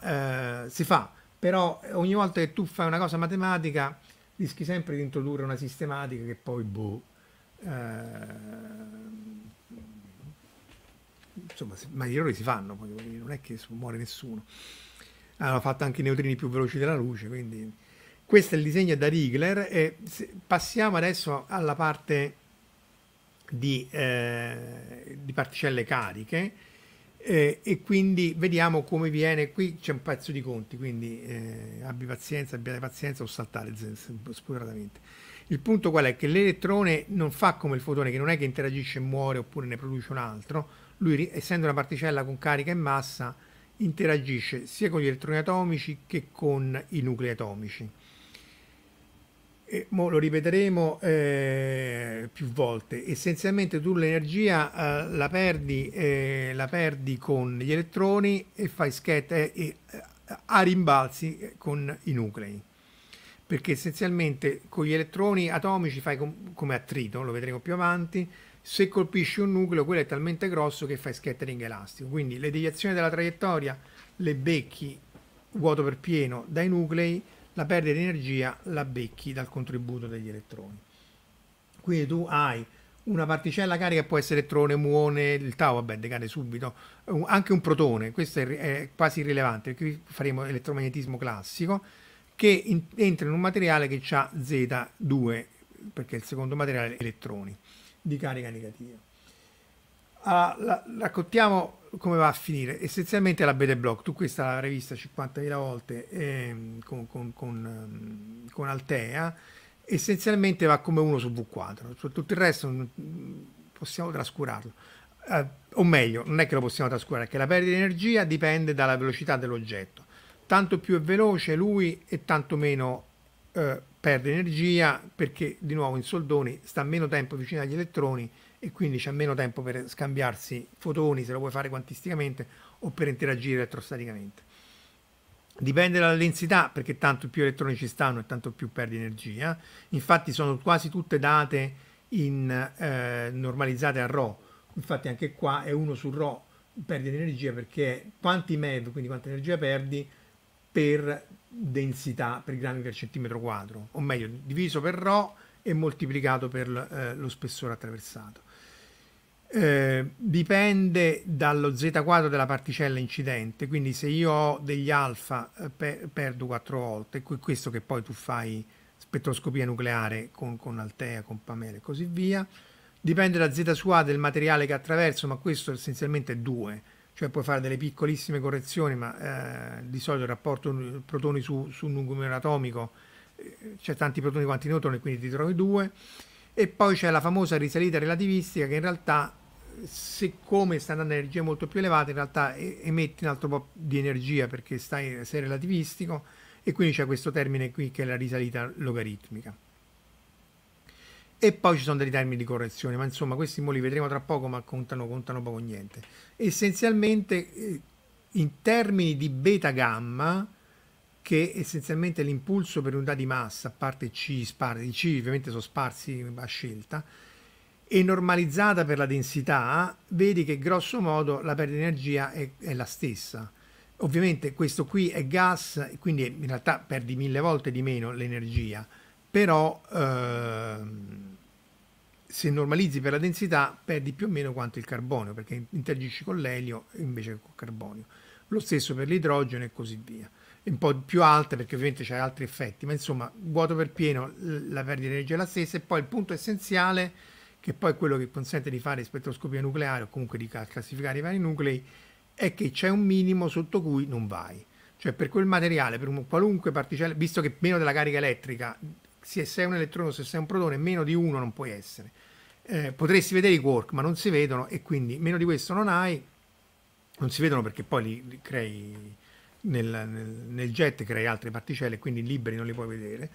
eh, si fa, però eh, ogni volta che tu fai una cosa matematica rischi sempre di introdurre una sistematica che poi boh. Eh, insomma, ma gli errori si fanno, poi, non è che muore nessuno. Hanno fatto anche i neutrini più veloci della luce, quindi questo è il disegno da Rigler e passiamo adesso alla parte di, eh, di particelle cariche eh, e quindi vediamo come viene, qui c'è un pezzo di conti, quindi eh, abbi pazienza, abbiate pazienza o saltare spuratamente. Il punto qual è? Che l'elettrone non fa come il fotone, che non è che interagisce e muore oppure ne produce un altro, lui essendo una particella con carica e massa interagisce sia con gli elettroni atomici che con i nuclei atomici. E lo ripeteremo eh, più volte. Essenzialmente tu l'energia eh, la, perdi, eh, la, perdi, con gli elettroni e fai schietta eh, eh, a rimbalzi con i nuclei. Perché essenzialmente con gli elettroni atomici fai com come attrito, lo vedremo più avanti, se colpisci un nucleo quello è talmente grosso che fai scattering elastico quindi le deviazioni della traiettoria le becchi vuoto per pieno dai nuclei la perdita di energia la becchi dal contributo degli elettroni quindi tu hai una particella carica può essere elettrone, muone, il tau, vabbè, decade subito, anche un protone, questo è, quasi irrilevante, qui faremo elettromagnetismo classico, che in, entra in un materiale che ha Z2, perché è il secondo materiale elettroni di carica negativa. Ah, raccontiamo come va a finire. Essenzialmente la Beta Block, tu questa l'hai vista 50.000 volte eh, con, con, con, ehm, con, Altea, essenzialmente va come 1 su V4, tutto il resto mm, possiamo trascurarlo. Eh, o meglio, non è che lo possiamo trascurare, che la perdita di energia dipende dalla velocità dell'oggetto. Tanto più è veloce lui e tanto meno eh, perde energia perché di nuovo in soldoni sta meno tempo vicino agli elettroni e quindi c'è meno tempo per scambiarsi fotoni se lo vuoi fare quantisticamente o per interagire elettrostaticamente. Dipende dalla densità perché tanto più elettroni ci stanno e tanto più perdi energia. Infatti sono quasi tutte date in, eh, normalizzate a RO. Infatti anche qua è 1 su RO perdi energia perché quanti MeV, quindi quanta energia perdi per densità per grammi per centimetro quadro, o meglio, diviso per ρ e moltiplicato per eh, lo spessore attraversato. Eh, dipende dallo z quadro della particella incidente, quindi se io ho degli alfa eh, perdo quattro volte, è questo che poi tu fai spettroscopia nucleare con, con Altea, con Pamela e così via. Dipende da z su A del materiale che attraverso, ma questo essenzialmente è 2 cioè puoi fare delle piccolissime correzioni, ma eh, di solito il rapporto protoni su, su numero atomico eh, c'è tanti protoni quanti neutroni, quindi ti trovi due. E poi c'è la famosa risalita relativistica che in realtà, siccome sta andando energie molto più elevate, in realtà emette un altro po' di energia perché stai, sei relativistico e quindi c'è questo termine qui che è la risalita logaritmica e poi ci sono dei termini di correzione, ma insomma questi mo li vedremo tra poco, ma contano, contano poco niente. Essenzialmente eh, in termini di beta gamma, che essenzialmente è l'impulso per unità di massa, a parte C, i C ovviamente sono sparsi a scelta, e normalizzata per la densità, vedi che grosso modo la perdita di energia è, è la stessa. Ovviamente questo qui è gas, quindi in realtà perdi mille volte di meno l'energia, però ehm, se normalizzi per la densità perdi più o meno quanto il carbonio perché interagisci con l'elio invece che con il carbonio lo stesso per l'idrogeno e così via è un po' più alta perché ovviamente c'è altri effetti ma insomma vuoto per pieno la perdita di energia è la stessa e poi il punto essenziale che poi è quello che consente di fare spettroscopia nucleare o comunque di classificare i vari nuclei è che c'è un minimo sotto cui non vai cioè per quel materiale, per un qualunque particella, visto che meno della carica elettrica se sei un elettrone o se sei un protone, meno di uno non puoi essere. Eh, potresti vedere i quark, ma non si vedono e quindi meno di questo non hai, non si vedono perché poi li, li crei nel, nel, nel, jet, crei altre particelle, quindi liberi non li puoi vedere.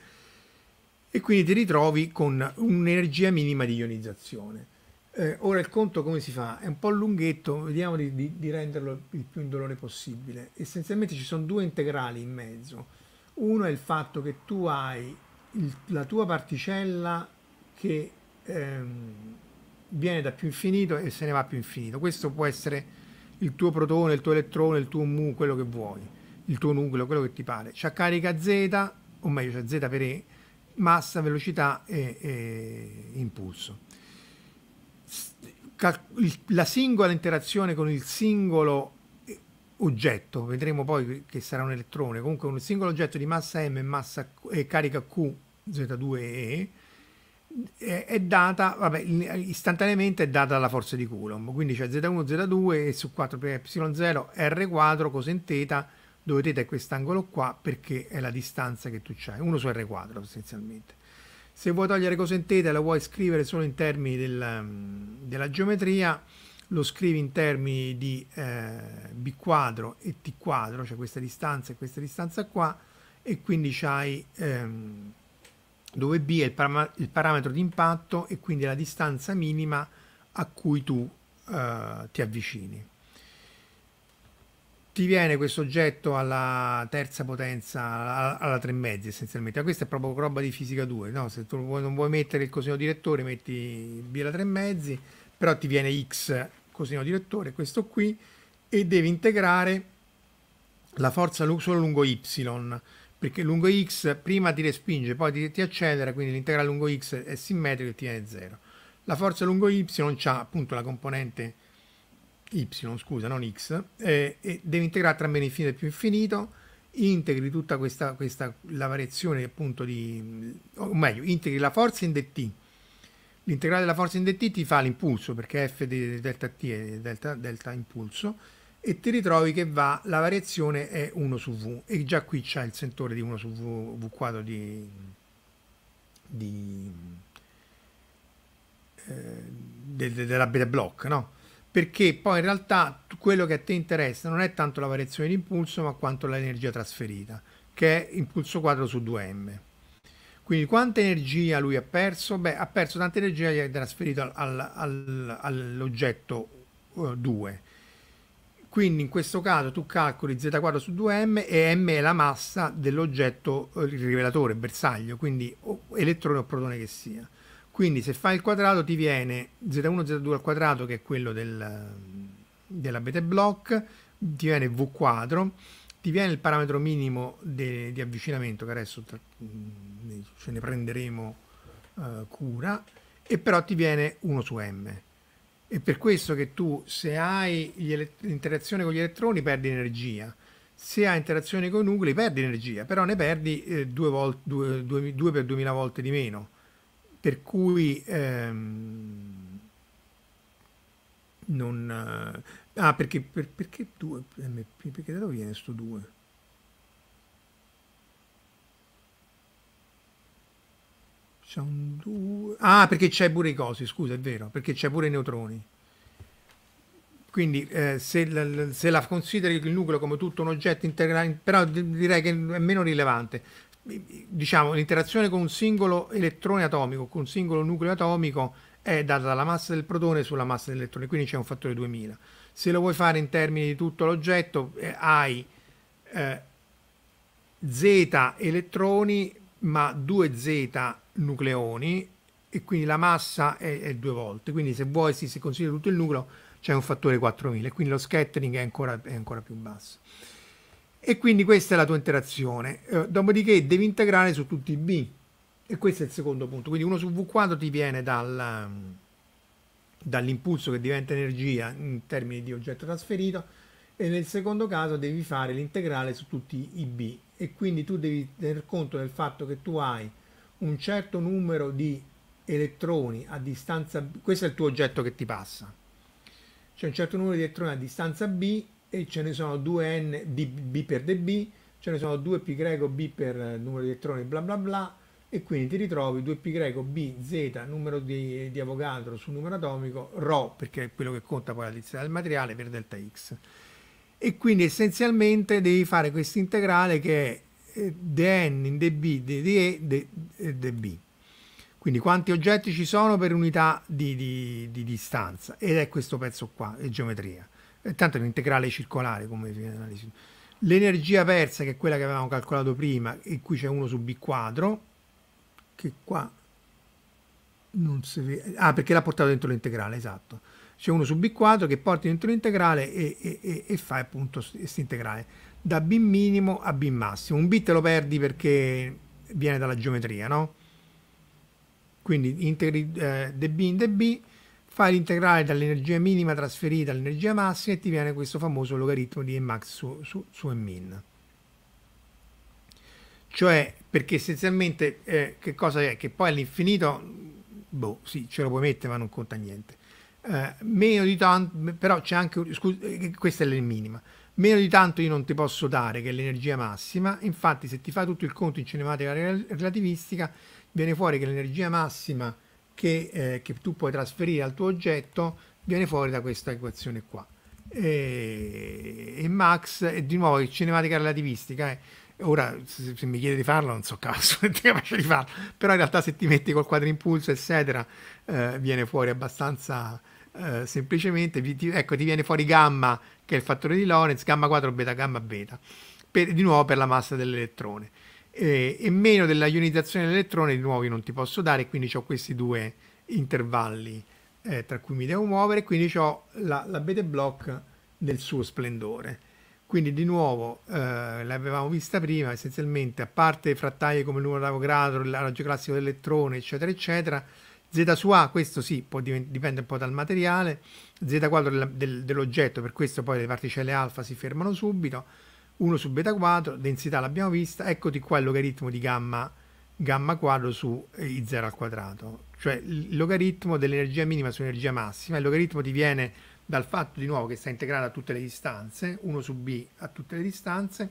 E quindi ti ritrovi con un'energia minima di ionizzazione. Eh, ora il conto come si fa? È un po' lunghetto, vediamo di, di, di renderlo il più indolore possibile. Essenzialmente ci sono due integrali in mezzo. Uno è il fatto che tu hai il, la tua particella che ehm, viene da più infinito e se ne va più infinito. Questo può essere il tuo protone, il tuo elettrone, il tuo mu, quello che vuoi, il tuo nucleo, quello che ti pare. C'ha carica z, o meglio c'è z per E, massa, velocità e, e impulso. la singola interazione con il singolo oggetto, vedremo poi che sarà un elettrone, comunque un singolo oggetto di massa m e, massa, e carica q, z2e, è data vabbè, istantaneamente è data dalla forza di Coulomb quindi c'è z1 z2 e su 4 per y0 r quadro coseno θ dove teta è quest'angolo qua perché è la distanza che tu c'hai 1 su r quadro essenzialmente se vuoi togliere coseno θ la vuoi scrivere solo in termini del, mm, della geometria lo scrivi in termini di eh, B quadro e T quadro, cioè questa distanza e questa distanza qua, e quindi c'hai ehm, dove B è il, param il parametro di impatto e quindi la distanza minima a cui tu eh, ti avvicini. Ti viene questo oggetto alla terza potenza, alla, tre mezzi essenzialmente, ma questa è proprio roba di fisica 2, no? se tu non vuoi mettere il coseno direttore metti B alla tre mezzi, però ti viene X coseno direttore, questo qui, e deve integrare la forza solo lungo y, perché lungo x prima ti respinge, poi ti, ti accelera, quindi l'integrale lungo x è simmetrico e ti viene 0. La forza lungo y ha appunto la componente y, scusa, non x, eh, e deve integrare tra meno infinito e più infinito, integri tutta questa, questa la variazione appunto di, o meglio, integri la forza in dt, L'integrale della forza in dt ti fa l'impulso, perché f di delta t è delta, delta impulso, e ti ritrovi che va, la variazione è 1 su v, e già qui c'è il sentore di 1 su v, v quadro di, di, eh, de, de, della beta block, no? Perché poi in realtà quello che a te interessa non è tanto la variazione di impulso, ma quanto l'energia trasferita, che è impulso quadro su 2m. Quindi quanta energia lui ha perso? Beh, ha perso tanta energia che ha trasferito al, al, al, all'oggetto 2. Eh, quindi in questo caso tu calcoli z2 su 2m e m è la massa dell'oggetto eh, il rivelatore, bersaglio, quindi o elettrone o protone che sia. Quindi se fai il quadrato ti viene z1, z2 al quadrato che è quello del, della beta block, ti viene v quadro ti viene il parametro minimo de, di avvicinamento che adesso tra, mm, ce ne prenderemo uh, cura e però ti viene 1 su m è per questo che tu se hai l'interazione con gli elettroni perdi energia se hai interazione con i nuclei perdi energia però ne perdi 2 eh, due, due, per 2000 volte di meno per cui ehm, non... Eh, ah, perché, per, perché 2 MP? Perché da dove viene sto 2? C'è un 2... Ah, perché c'è pure i cosi, scusa, è vero, perché c'è pure i neutroni. Quindi eh, se, la, se, la, consideri il nucleo come tutto un oggetto integrale, però direi che è meno rilevante. Diciamo, l'interazione con un singolo elettrone atomico, con un singolo nucleo atomico, è data dalla massa del protone sulla massa dell'elettrone, quindi c'è un fattore 2000. Se lo vuoi fare in termini di tutto l'oggetto, eh, hai eh, z elettroni ma 2z nucleoni e quindi la massa è, è due volte, quindi se vuoi si, si considera tutto il nucleo c'è un fattore 4000, quindi lo scattering è ancora, è ancora più basso. E quindi questa è la tua interazione. Eh, dopodiché devi integrare su tutti i b, e questo è il secondo punto. Quindi 1 su V 4 ti viene dal, um, dall'impulso che diventa energia in termini di oggetto trasferito e nel secondo caso devi fare l'integrale su tutti i B e quindi tu devi tener conto del fatto che tu hai un certo numero di elettroni a distanza B, questo è il tuo oggetto che ti passa, c'è un certo numero di elettroni a distanza B e ce ne sono 2N di B per dB, ce ne sono 2 π B per eh, numero di elettroni bla bla bla e quindi ti ritrovi 2π greco b numero di, di Avogadro sul numero atomico ρ perché è quello che conta poi la densità del materiale per delta x e quindi essenzialmente devi fare questa integrale che è eh, dn in db dde d, db quindi quanti oggetti ci sono per unità di, di, di distanza ed è questo pezzo qua è geometria tanto è un'integrale circolare come l'energia persa che è quella che avevamo calcolato prima in cui c'è 1 su b quadro che qua non si vede. Ah, perché l'ha portato dentro l'integrale, esatto. C'è uno su B quadro che porti dentro l'integrale e, e, e, e fai appunto questa integrale da B minimo a B massimo. Un bit lo perdi perché viene dalla geometria, no? Quindi integri eh, dB in dB, fai l'integrale dall'energia minima trasferita all'energia massima e ti viene questo famoso logaritmo di Emax su, su, su Emin. Cioè perché essenzialmente eh, che cosa è? Che poi all'infinito, boh, sì, ce lo puoi mettere ma non conta niente. Eh, meno di tanto, però c'è anche, scusa, eh, questa è la minima, meno di tanto io non ti posso dare che è l'energia massima, infatti se ti fa tutto il conto in cinematica relativistica viene fuori che l'energia massima che, eh, che tu puoi trasferire al tuo oggetto viene fuori da questa equazione qua. E, eh, e Max, e eh, di nuovo, in cinematica relativistica, eh, Ora, se, se mi chiede di farlo, non so caso, (laughs) ti capace di farlo, però in realtà se ti metti col quadrimpulso, eccetera, eh, viene fuori abbastanza eh, semplicemente, ti, ecco, ti viene fuori gamma, che è il fattore di Lorentz, gamma 4, beta, gamma, beta, per, di nuovo per la massa dell'elettrone. E, e meno della ionizzazione dell'elettrone, di nuovo, io non ti posso dare, quindi ho questi due intervalli eh, tra cui mi devo muovere, quindi ho la, la beta block del suo splendore. Quindi di nuovo eh, l'avevamo vista prima, essenzialmente a parte frattaglie come il numero il raggio classico dell'elettrone, eccetera, eccetera, Z su A, questo sì, dipende un po' dal materiale, Z quadro del, del, dell'oggetto, per questo poi le particelle alfa si fermano subito, 1 su beta quadro, densità l'abbiamo vista, eccoti qua il logaritmo di gamma, gamma quadro su eh, I0 al quadrato, cioè il logaritmo dell'energia minima su energia massima, il logaritmo diviene dal fatto di nuovo che sta integrata a tutte le distanze, 1 su b a tutte le distanze,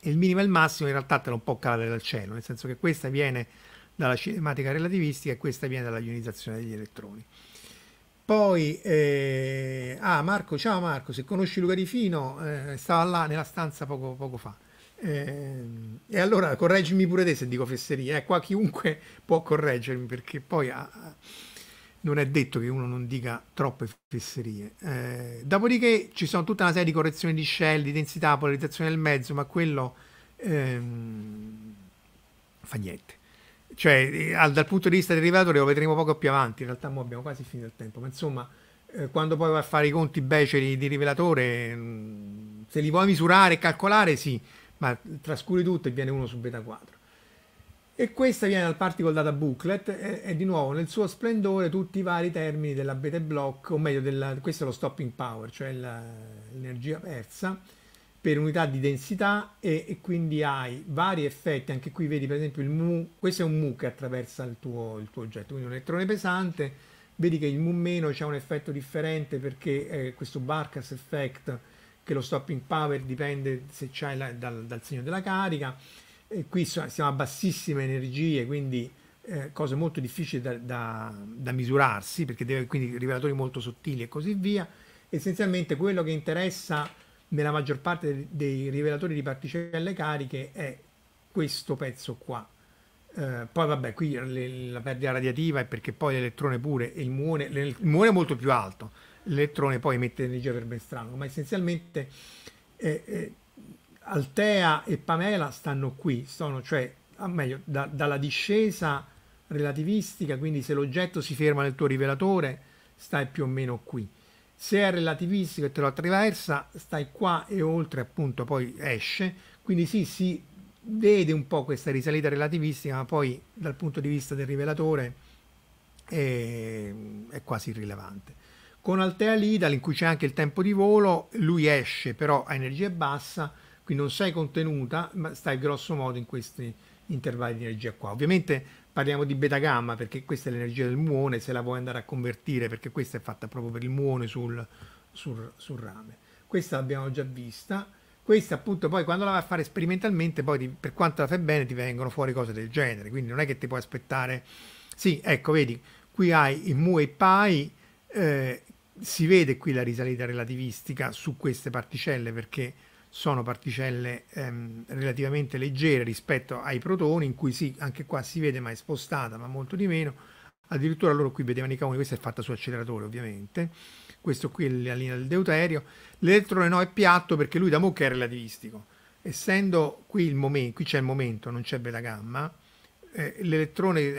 e il minimo e il massimo in realtà te lo può calare dal cielo, nel senso che questa viene dalla cinematica relativistica e questa viene dalla ionizzazione degli elettroni. Poi, eh, ah Marco, ciao Marco, se conosci Luca Di Fino, eh, stava là nella stanza poco, poco fa. Eh, e allora correggimi pure te se dico fesserie, eh, qua chiunque può correggermi perché poi... Ah, ah non è detto che uno non dica troppe fesserie. Eh, dopodiché ci sono tutta una serie di correzioni di shell, di densità, polarizzazione del mezzo, ma quello ehm, fa niente. Cioè, eh, al, dal punto di vista del rivelatore lo vedremo poco più avanti, in realtà mo abbiamo quasi finito il tempo, ma insomma, eh, quando poi va a fare i conti beceri di rivelatore, mh, mm, se li vuoi misurare e calcolare, sì, ma trascuri tutto e viene uno su beta 4. E questa viene dal Particle Data Booklet e, e di nuovo nel suo splendore tutti i vari termini della beta block, o meglio, della, questo è lo stopping power, cioè l'energia persa, per unità di densità e, e, quindi hai vari effetti, anche qui vedi per esempio il mu, questo è un mu che attraversa il tuo, il tuo oggetto, quindi un elettrone pesante, vedi che il mu meno c'è un effetto differente perché eh, questo Barkas effect, che lo stopping power dipende se c'è dal, dal segno della carica, e qui siamo a bassissime energie, quindi eh, cose molto difficili da, da, da, misurarsi, perché deve, quindi rivelatori molto sottili e così via. Essenzialmente quello che interessa nella maggior parte dei rivelatori di particelle cariche è questo pezzo qua. Eh, poi vabbè, qui le, la perdita radiativa è perché poi l'elettrone pure e il muone, il muone è molto più alto, l'elettrone poi emette energia per ben strano, ma essenzialmente eh, Altea e Pamela stanno qui, sono cioè, a meglio, da, dalla discesa relativistica, quindi se l'oggetto si ferma nel tuo rivelatore, stai più o meno qui. Se è relativistico e te lo attraversa, stai qua e oltre appunto poi esce, quindi sì, si vede un po' questa risalita relativistica, ma poi dal punto di vista del rivelatore è, è quasi irrilevante. Con Altea Lidal, in cui c'è anche il tempo di volo, lui esce però a energia bassa, quindi non sei contenuta, ma stai grosso modo in questi intervalli di energia qua. Ovviamente parliamo di beta gamma perché questa è l'energia del muone, se la vuoi andare a convertire, perché questa è fatta proprio per il muone sul, sul, sul rame. Questa l'abbiamo già vista. Questa appunto poi quando la vai a fare sperimentalmente, poi ti, per quanto la fai bene ti vengono fuori cose del genere, quindi non è che ti puoi aspettare... Sì, ecco, vedi, qui hai il mu e pi, eh, si vede qui la risalita relativistica su queste particelle perché sono particelle ehm, relativamente leggere rispetto ai protoni, in cui sì, anche qua si vede ma è spostata, ma molto di meno. Addirittura loro qui vedevano i camoni, questa è fatta su acceleratore ovviamente, questo qui è la linea del deuterio. L'elettrone no è piatto perché lui da Mock è relativistico. Essendo qui il momento, qui c'è il momento, non c'è beta gamma, eh, l'elettrone eh,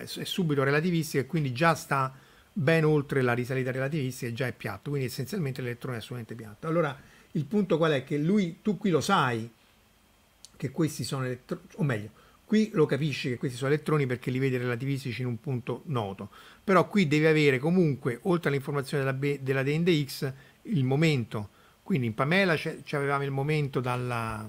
è subito relativistico e quindi già sta ben oltre la risalita relativistica e già è piatto, quindi essenzialmente l'elettrone è assolutamente piatto. Allora, il punto qual è? Che lui, tu qui lo sai che questi sono elettroni, o meglio, qui lo capisci che questi sono elettroni perché li vedi relativistici in un punto noto, però qui devi avere comunque, oltre all'informazione della, B, della D X, il momento. Quindi in Pamela avevamo il momento dalla,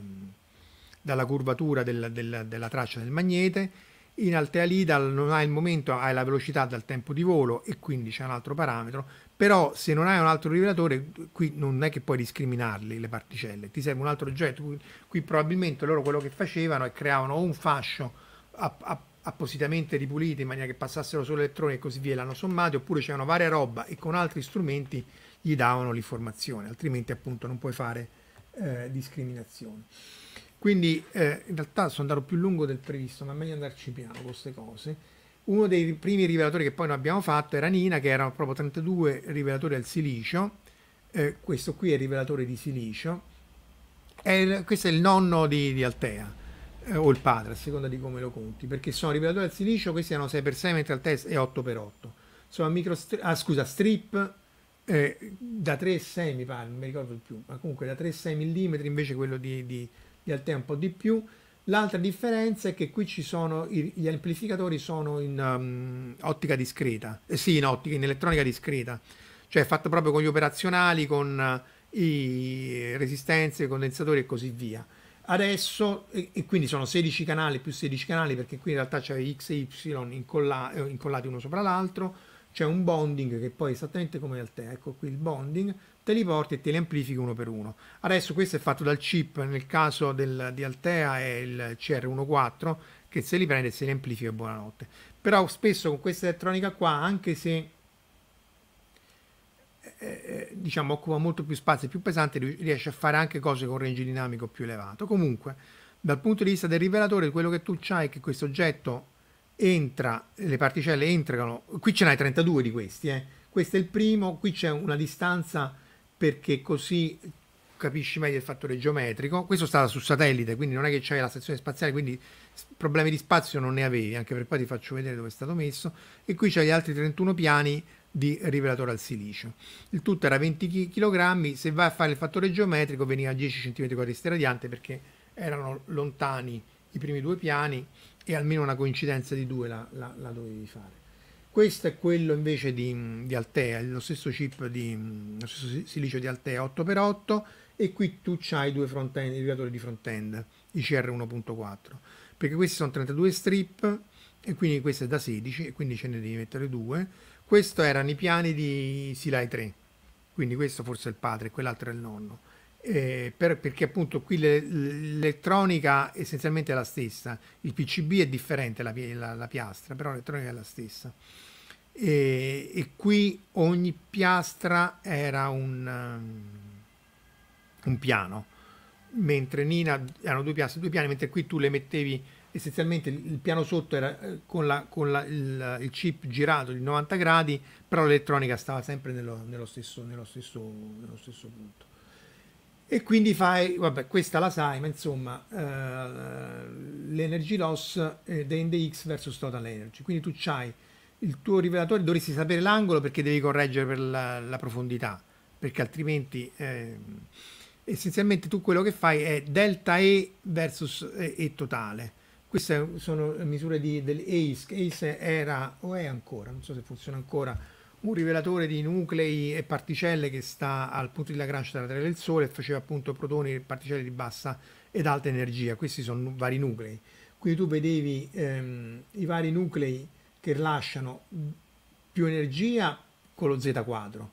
dalla curvatura della, della, della traccia del magnete, in Altea Lida non hai il momento, hai la velocità dal tempo di volo e quindi c'è un altro parametro, però se non hai un altro rivelatore qui non è che puoi discriminarli le particelle, ti serve un altro oggetto, qui, probabilmente loro quello che facevano è creavano un fascio app, app, appositamente ripulito in maniera che passassero solo elettroni e così via, l'hanno sommato oppure c'erano varia roba e con altri strumenti gli davano l'informazione, altrimenti appunto non puoi fare eh, discriminazioni. Quindi eh, in realtà sono andato più lungo del previsto, ma è meglio andarci piano con queste cose uno dei primi rivelatori che poi noi abbiamo fatto era Nina, che erano proprio 32 rivelatori al silicio. Eh, questo qui è il rivelatore di silicio. È, questo è il nonno di, di Altea, eh, o il padre, a seconda di come lo conti, perché sono rivelatori al silicio, questi erano 6x6, mentre Altea è 8x8. Sono micro ah, scusa, strip eh, da 3,6 mi pare, non mi ricordo più, ma comunque da 3,6 mm invece quello di, di, di Altea un po' di più L'altra differenza è che qui ci sono gli amplificatori sono in um, ottica discreta, eh, sì, in ottica, in elettronica discreta, cioè fatto proprio con gli operazionali, con uh, i resistenze, i condensatori e così via. Adesso, e, e, quindi sono 16 canali più 16 canali, perché qui in realtà c'è X e Y incolla, eh, incollati uno sopra l'altro, c'è un bonding che poi è esattamente come al te, ecco qui il bonding, te li porti e te li amplifichi uno per uno. Adesso questo è fatto dal chip, nel caso del, di Altea è il CR14 che se li prende e se li amplifica buonanotte. Però spesso con questa elettronica qua, anche se eh, eh, eh diciamo occupa molto più spazio e più pesante, riesce a fare anche cose con range dinamico più elevato. Comunque, dal punto di vista del rivelatore, quello che tu hai è che questo oggetto entra, le particelle entrano, qui ce n'hai 32 di questi, eh. questo è il primo, qui c'è una distanza perché così capisci meglio il fattore geometrico. Questo stava su satellite, quindi non è che c'è la stazione spaziale, quindi problemi di spazio non ne avevi, anche per poi ti faccio vedere dove è stato messo. E qui c'è gli altri 31 piani di rivelatore al silicio. Il tutto era 20 kg, se vai a fare il fattore geometrico veniva a 10 cm2 radiante perché erano lontani i primi due piani e almeno una coincidenza di due la, la, la dovevi fare. Questo è quello invece di, di Altea, lo stesso chip di lo stesso silicio di Altea 8x8 e qui tu hai due front-end, i creatori di front-end, i cr 1.4, perché questi sono 32 strip e quindi questo è da 16 e quindi ce ne devi mettere due. Questo erano i piani di Silai 3, quindi questo forse è il padre e quell'altro è il nonno. Eh, per, perché appunto qui l'elettronica essenzialmente è la stessa, il PCB è differente la, la, la piastra, però l'elettronica è la stessa. E, e, qui ogni piastra era un, um, un piano, mentre Nina erano due piastre, due piani, mentre qui tu le mettevi essenzialmente il piano sotto era eh, con, la, con la, il, il, chip girato di 90 gradi, però l'elettronica stava sempre nello, nello, stesso, nello, stesso, nello stesso punto e quindi fai, vabbè questa la sai, ma insomma eh, l'energy loss eh, the NDX versus total energy, quindi tu hai il tuo rivelatore, dovresti sapere l'angolo perché devi correggere per la, la profondità, perché altrimenti eh, essenzialmente tu quello che fai è delta E versus E, eh, e totale. Queste sono misure di, dell'ACE, ACE era o è ancora, non so se funziona ancora, un rivelatore di nuclei e particelle che sta al punto di Lagrange della Terra del Sole e faceva appunto protoni e particelle di bassa ed alta energia. Questi sono vari nuclei. Quindi tu vedevi ehm, i vari nuclei che rilasciano più energia con lo z quadro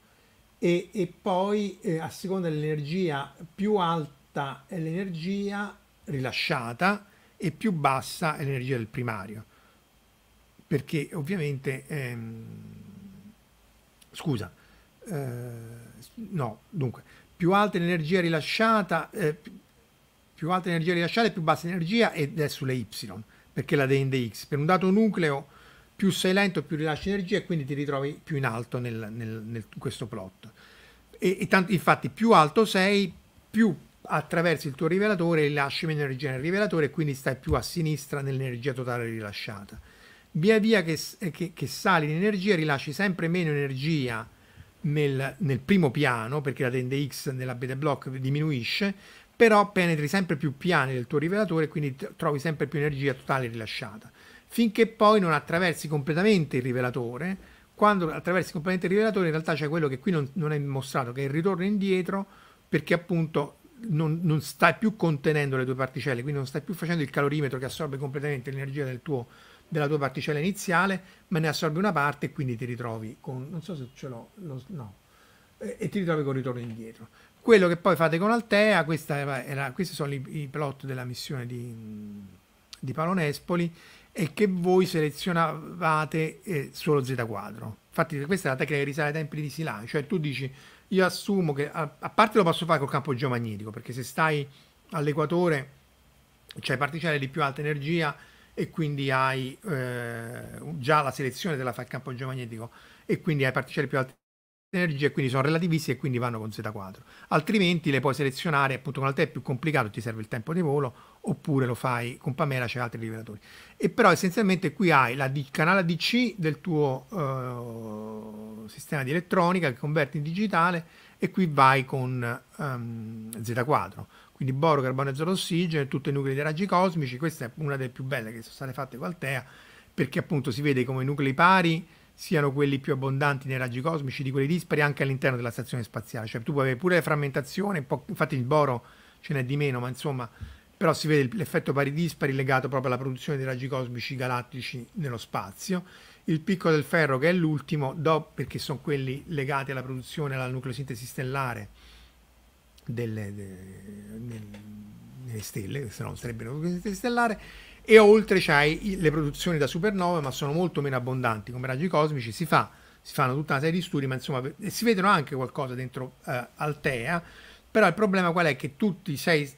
e, e poi eh, a seconda dell'energia più alta è l'energia rilasciata e più bassa è l'energia del primario perché ovviamente ehm, scusa, eh, no, dunque, più alta l'energia rilasciata, eh, più alta l'energia rilasciata e più bassa l'energia ed è sulle y, perché la dende x. Per un dato nucleo più sei lento più rilasci energia e quindi ti ritrovi più in alto nel, nel, nel, in questo plot. E, e tanto, infatti più alto sei, più attraversi il tuo rivelatore rilasci meno energia nel rivelatore e quindi stai più a sinistra nell'energia totale rilasciata via via che, eh, che, che sali in energia rilasci sempre meno energia nel, nel, primo piano, perché la tende X nella beta block diminuisce, però penetri sempre più piani del tuo rivelatore, quindi trovi sempre più energia totale rilasciata, finché poi non attraversi completamente il rivelatore. Quando attraversi completamente il rivelatore, in realtà c'è quello che qui non, non è mostrato, che è il ritorno indietro, perché appunto non, non, stai più contenendo le tue particelle, quindi non stai più facendo il calorimetro che assorbe completamente l'energia del tuo rivelatore della tua particella iniziale, ma ne assorbi una parte e quindi ti ritrovi con, non so se ce l'ho, lo, no, e, e ti ritrovi con il ritorno indietro. Quello che poi fate con Altea, era, questi sono i, i, plot della missione di, di Nespoli, è che voi selezionavate eh, solo Z 4 Infatti questa è la tecnica che risale ai tempi di Silai, cioè tu dici io assumo che a, a, parte lo posso fare col campo geomagnetico, perché se stai all'equatore c'è cioè particelle di più alta energia e quindi hai eh, già la selezione della la campo geomagnetico e quindi hai particelle più alte di energia e quindi sono relativisti e quindi vanno con z 4 Altrimenti le puoi selezionare, appunto con la te è più complicato, ti serve il tempo di volo, oppure lo fai con Pamela, c'è altri rivelatori. E però essenzialmente qui hai la D, canale DC del tuo eh, sistema di elettronica che converti in digitale e qui vai con ehm, z 4 quindi boro, carbonio, azoto, ossigeno, tutti i nuclei dei raggi cosmici, questa è una delle più belle che sono state fatte con Altea, perché appunto si vede come i nuclei pari siano quelli più abbondanti nei raggi cosmici di quelli dispari anche all'interno della stazione spaziale, cioè tu puoi avere pure la frammentazione, infatti il boro ce n'è di meno, ma insomma, però si vede l'effetto pari dispari legato proprio alla produzione dei raggi cosmici galattici nello spazio, il picco del ferro che è l'ultimo, perché sono quelli legati alla produzione, alla nucleosintesi stellare, delle, delle, delle stelle, se no non sarebbero conquiste stellare, e oltre c'hai le produzioni da supernova, ma sono molto meno abbondanti come raggi cosmici, si, fa, si fanno tutta una serie di studi, ma insomma si vedono anche qualcosa dentro eh, Altea, però il problema qual è? Che tutti sei,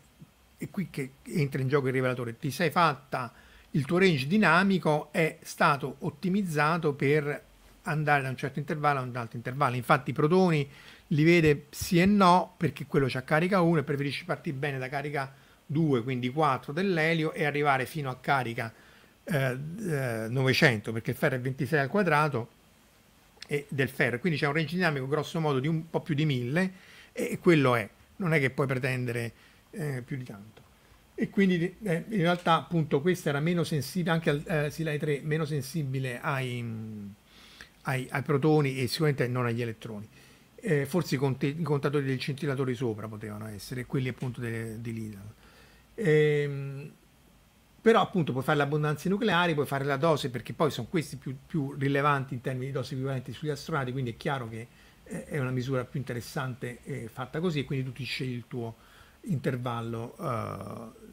è qui che entra in gioco il rivelatore, ti sei fatta, il tuo range dinamico è stato ottimizzato per andare da un certo intervallo a un altro intervallo, infatti i protoni li vede sì e no perché quello c'ha carica 1 e preferisce partire bene da carica 2, quindi 4 dell'elio e arrivare fino a carica eh, 900 eh, perché il ferro è 26 al quadrato e del ferro, quindi c'è un range dinamico grosso modo di un po' più di 1000 e quello è, non è che puoi pretendere eh, più di tanto. E quindi eh, in realtà appunto questa era meno sensibile, anche al eh, Silai 3, meno sensibile ai, mm, ai, ai protoni e sicuramente non agli elettroni eh, forse i, conti, i, contatori del centilatore sopra potevano essere, quelli appunto di Lidl. Ehm, però appunto puoi fare l'abbondanza nucleare, puoi fare la dose, perché poi sono questi più, più rilevanti in termini di dosi equivalenti sugli astronauti, quindi è chiaro che eh, è una misura più interessante eh, fatta così e quindi tu ti scegli il tuo intervallo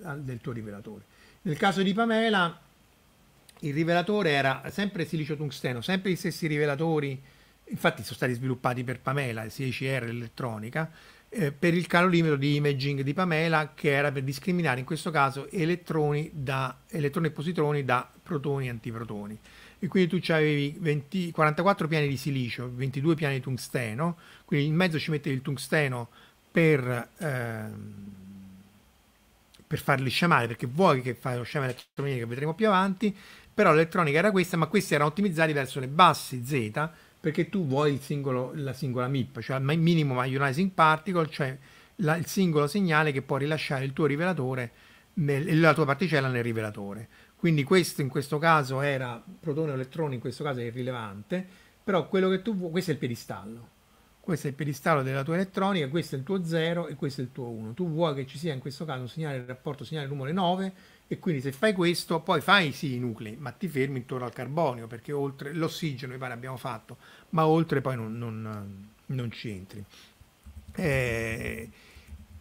eh, del tuo rivelatore. Nel caso di Pamela il rivelatore era sempre silicio tungsteno, sempre gli stessi rivelatori infatti sono stati sviluppati per Pamela, sia ICR l'elettronica, eh, per il calorimetro di imaging di Pamela che era per discriminare in questo caso elettroni, da, elettroni e positroni da protoni e antiprotoni. E quindi tu avevi 20, 44 piani di silicio, 22 piani di tungsteno, quindi in mezzo ci mettevi il tungsteno per, ehm, per farli sciamare, perché vuoi che fai lo sciame elettronico che vedremo più avanti, però l'elettronica era questa, ma questi erano ottimizzati verso le basse Z perché tu vuoi singolo, la singola MIP, cioè il minimo ionizing particle, cioè la, il singolo segnale che può rilasciare il tuo rivelatore, nel, la tua particella nel rivelatore. Quindi questo in questo caso era protone o elettrone, in questo caso è irrilevante, però quello che tu vuoi, questo è il pedistallo, questo è il pedistallo della tua elettronica, questo è il tuo 0 e questo è il tuo 1. Tu vuoi che ci sia in questo caso un segnale rapporto segnale numero 9 e quindi se fai questo, poi fai sì i nuclei, ma ti fermi intorno al carbonio, perché oltre l'ossigeno mi pare abbiamo fatto, ma oltre poi non, non, non ci entri. Eh,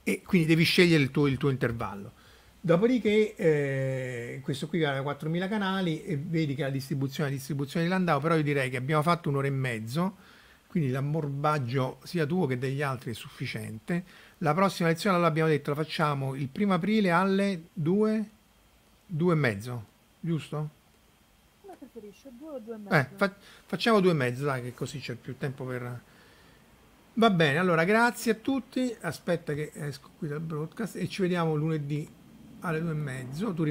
e quindi devi scegliere il tuo, il tuo intervallo. Dopodiché, eh, questo qui ha 4000 canali e vedi che la distribuzione è la distribuzione di Landau, però io direi che abbiamo fatto un'ora e mezzo, quindi l'ammorbaggio sia tuo che degli altri è sufficiente. La prossima lezione, l'abbiamo detto, la facciamo il primo aprile alle 2 due e mezzo, giusto? Come preferisce, due o due e eh, mezzo? Eh, fa facciamo due e mezzo, dai, che così c'è più tempo per... Va bene, allora grazie a tutti, aspetta che esco qui dal broadcast e ci vediamo lunedì alle due e mezzo.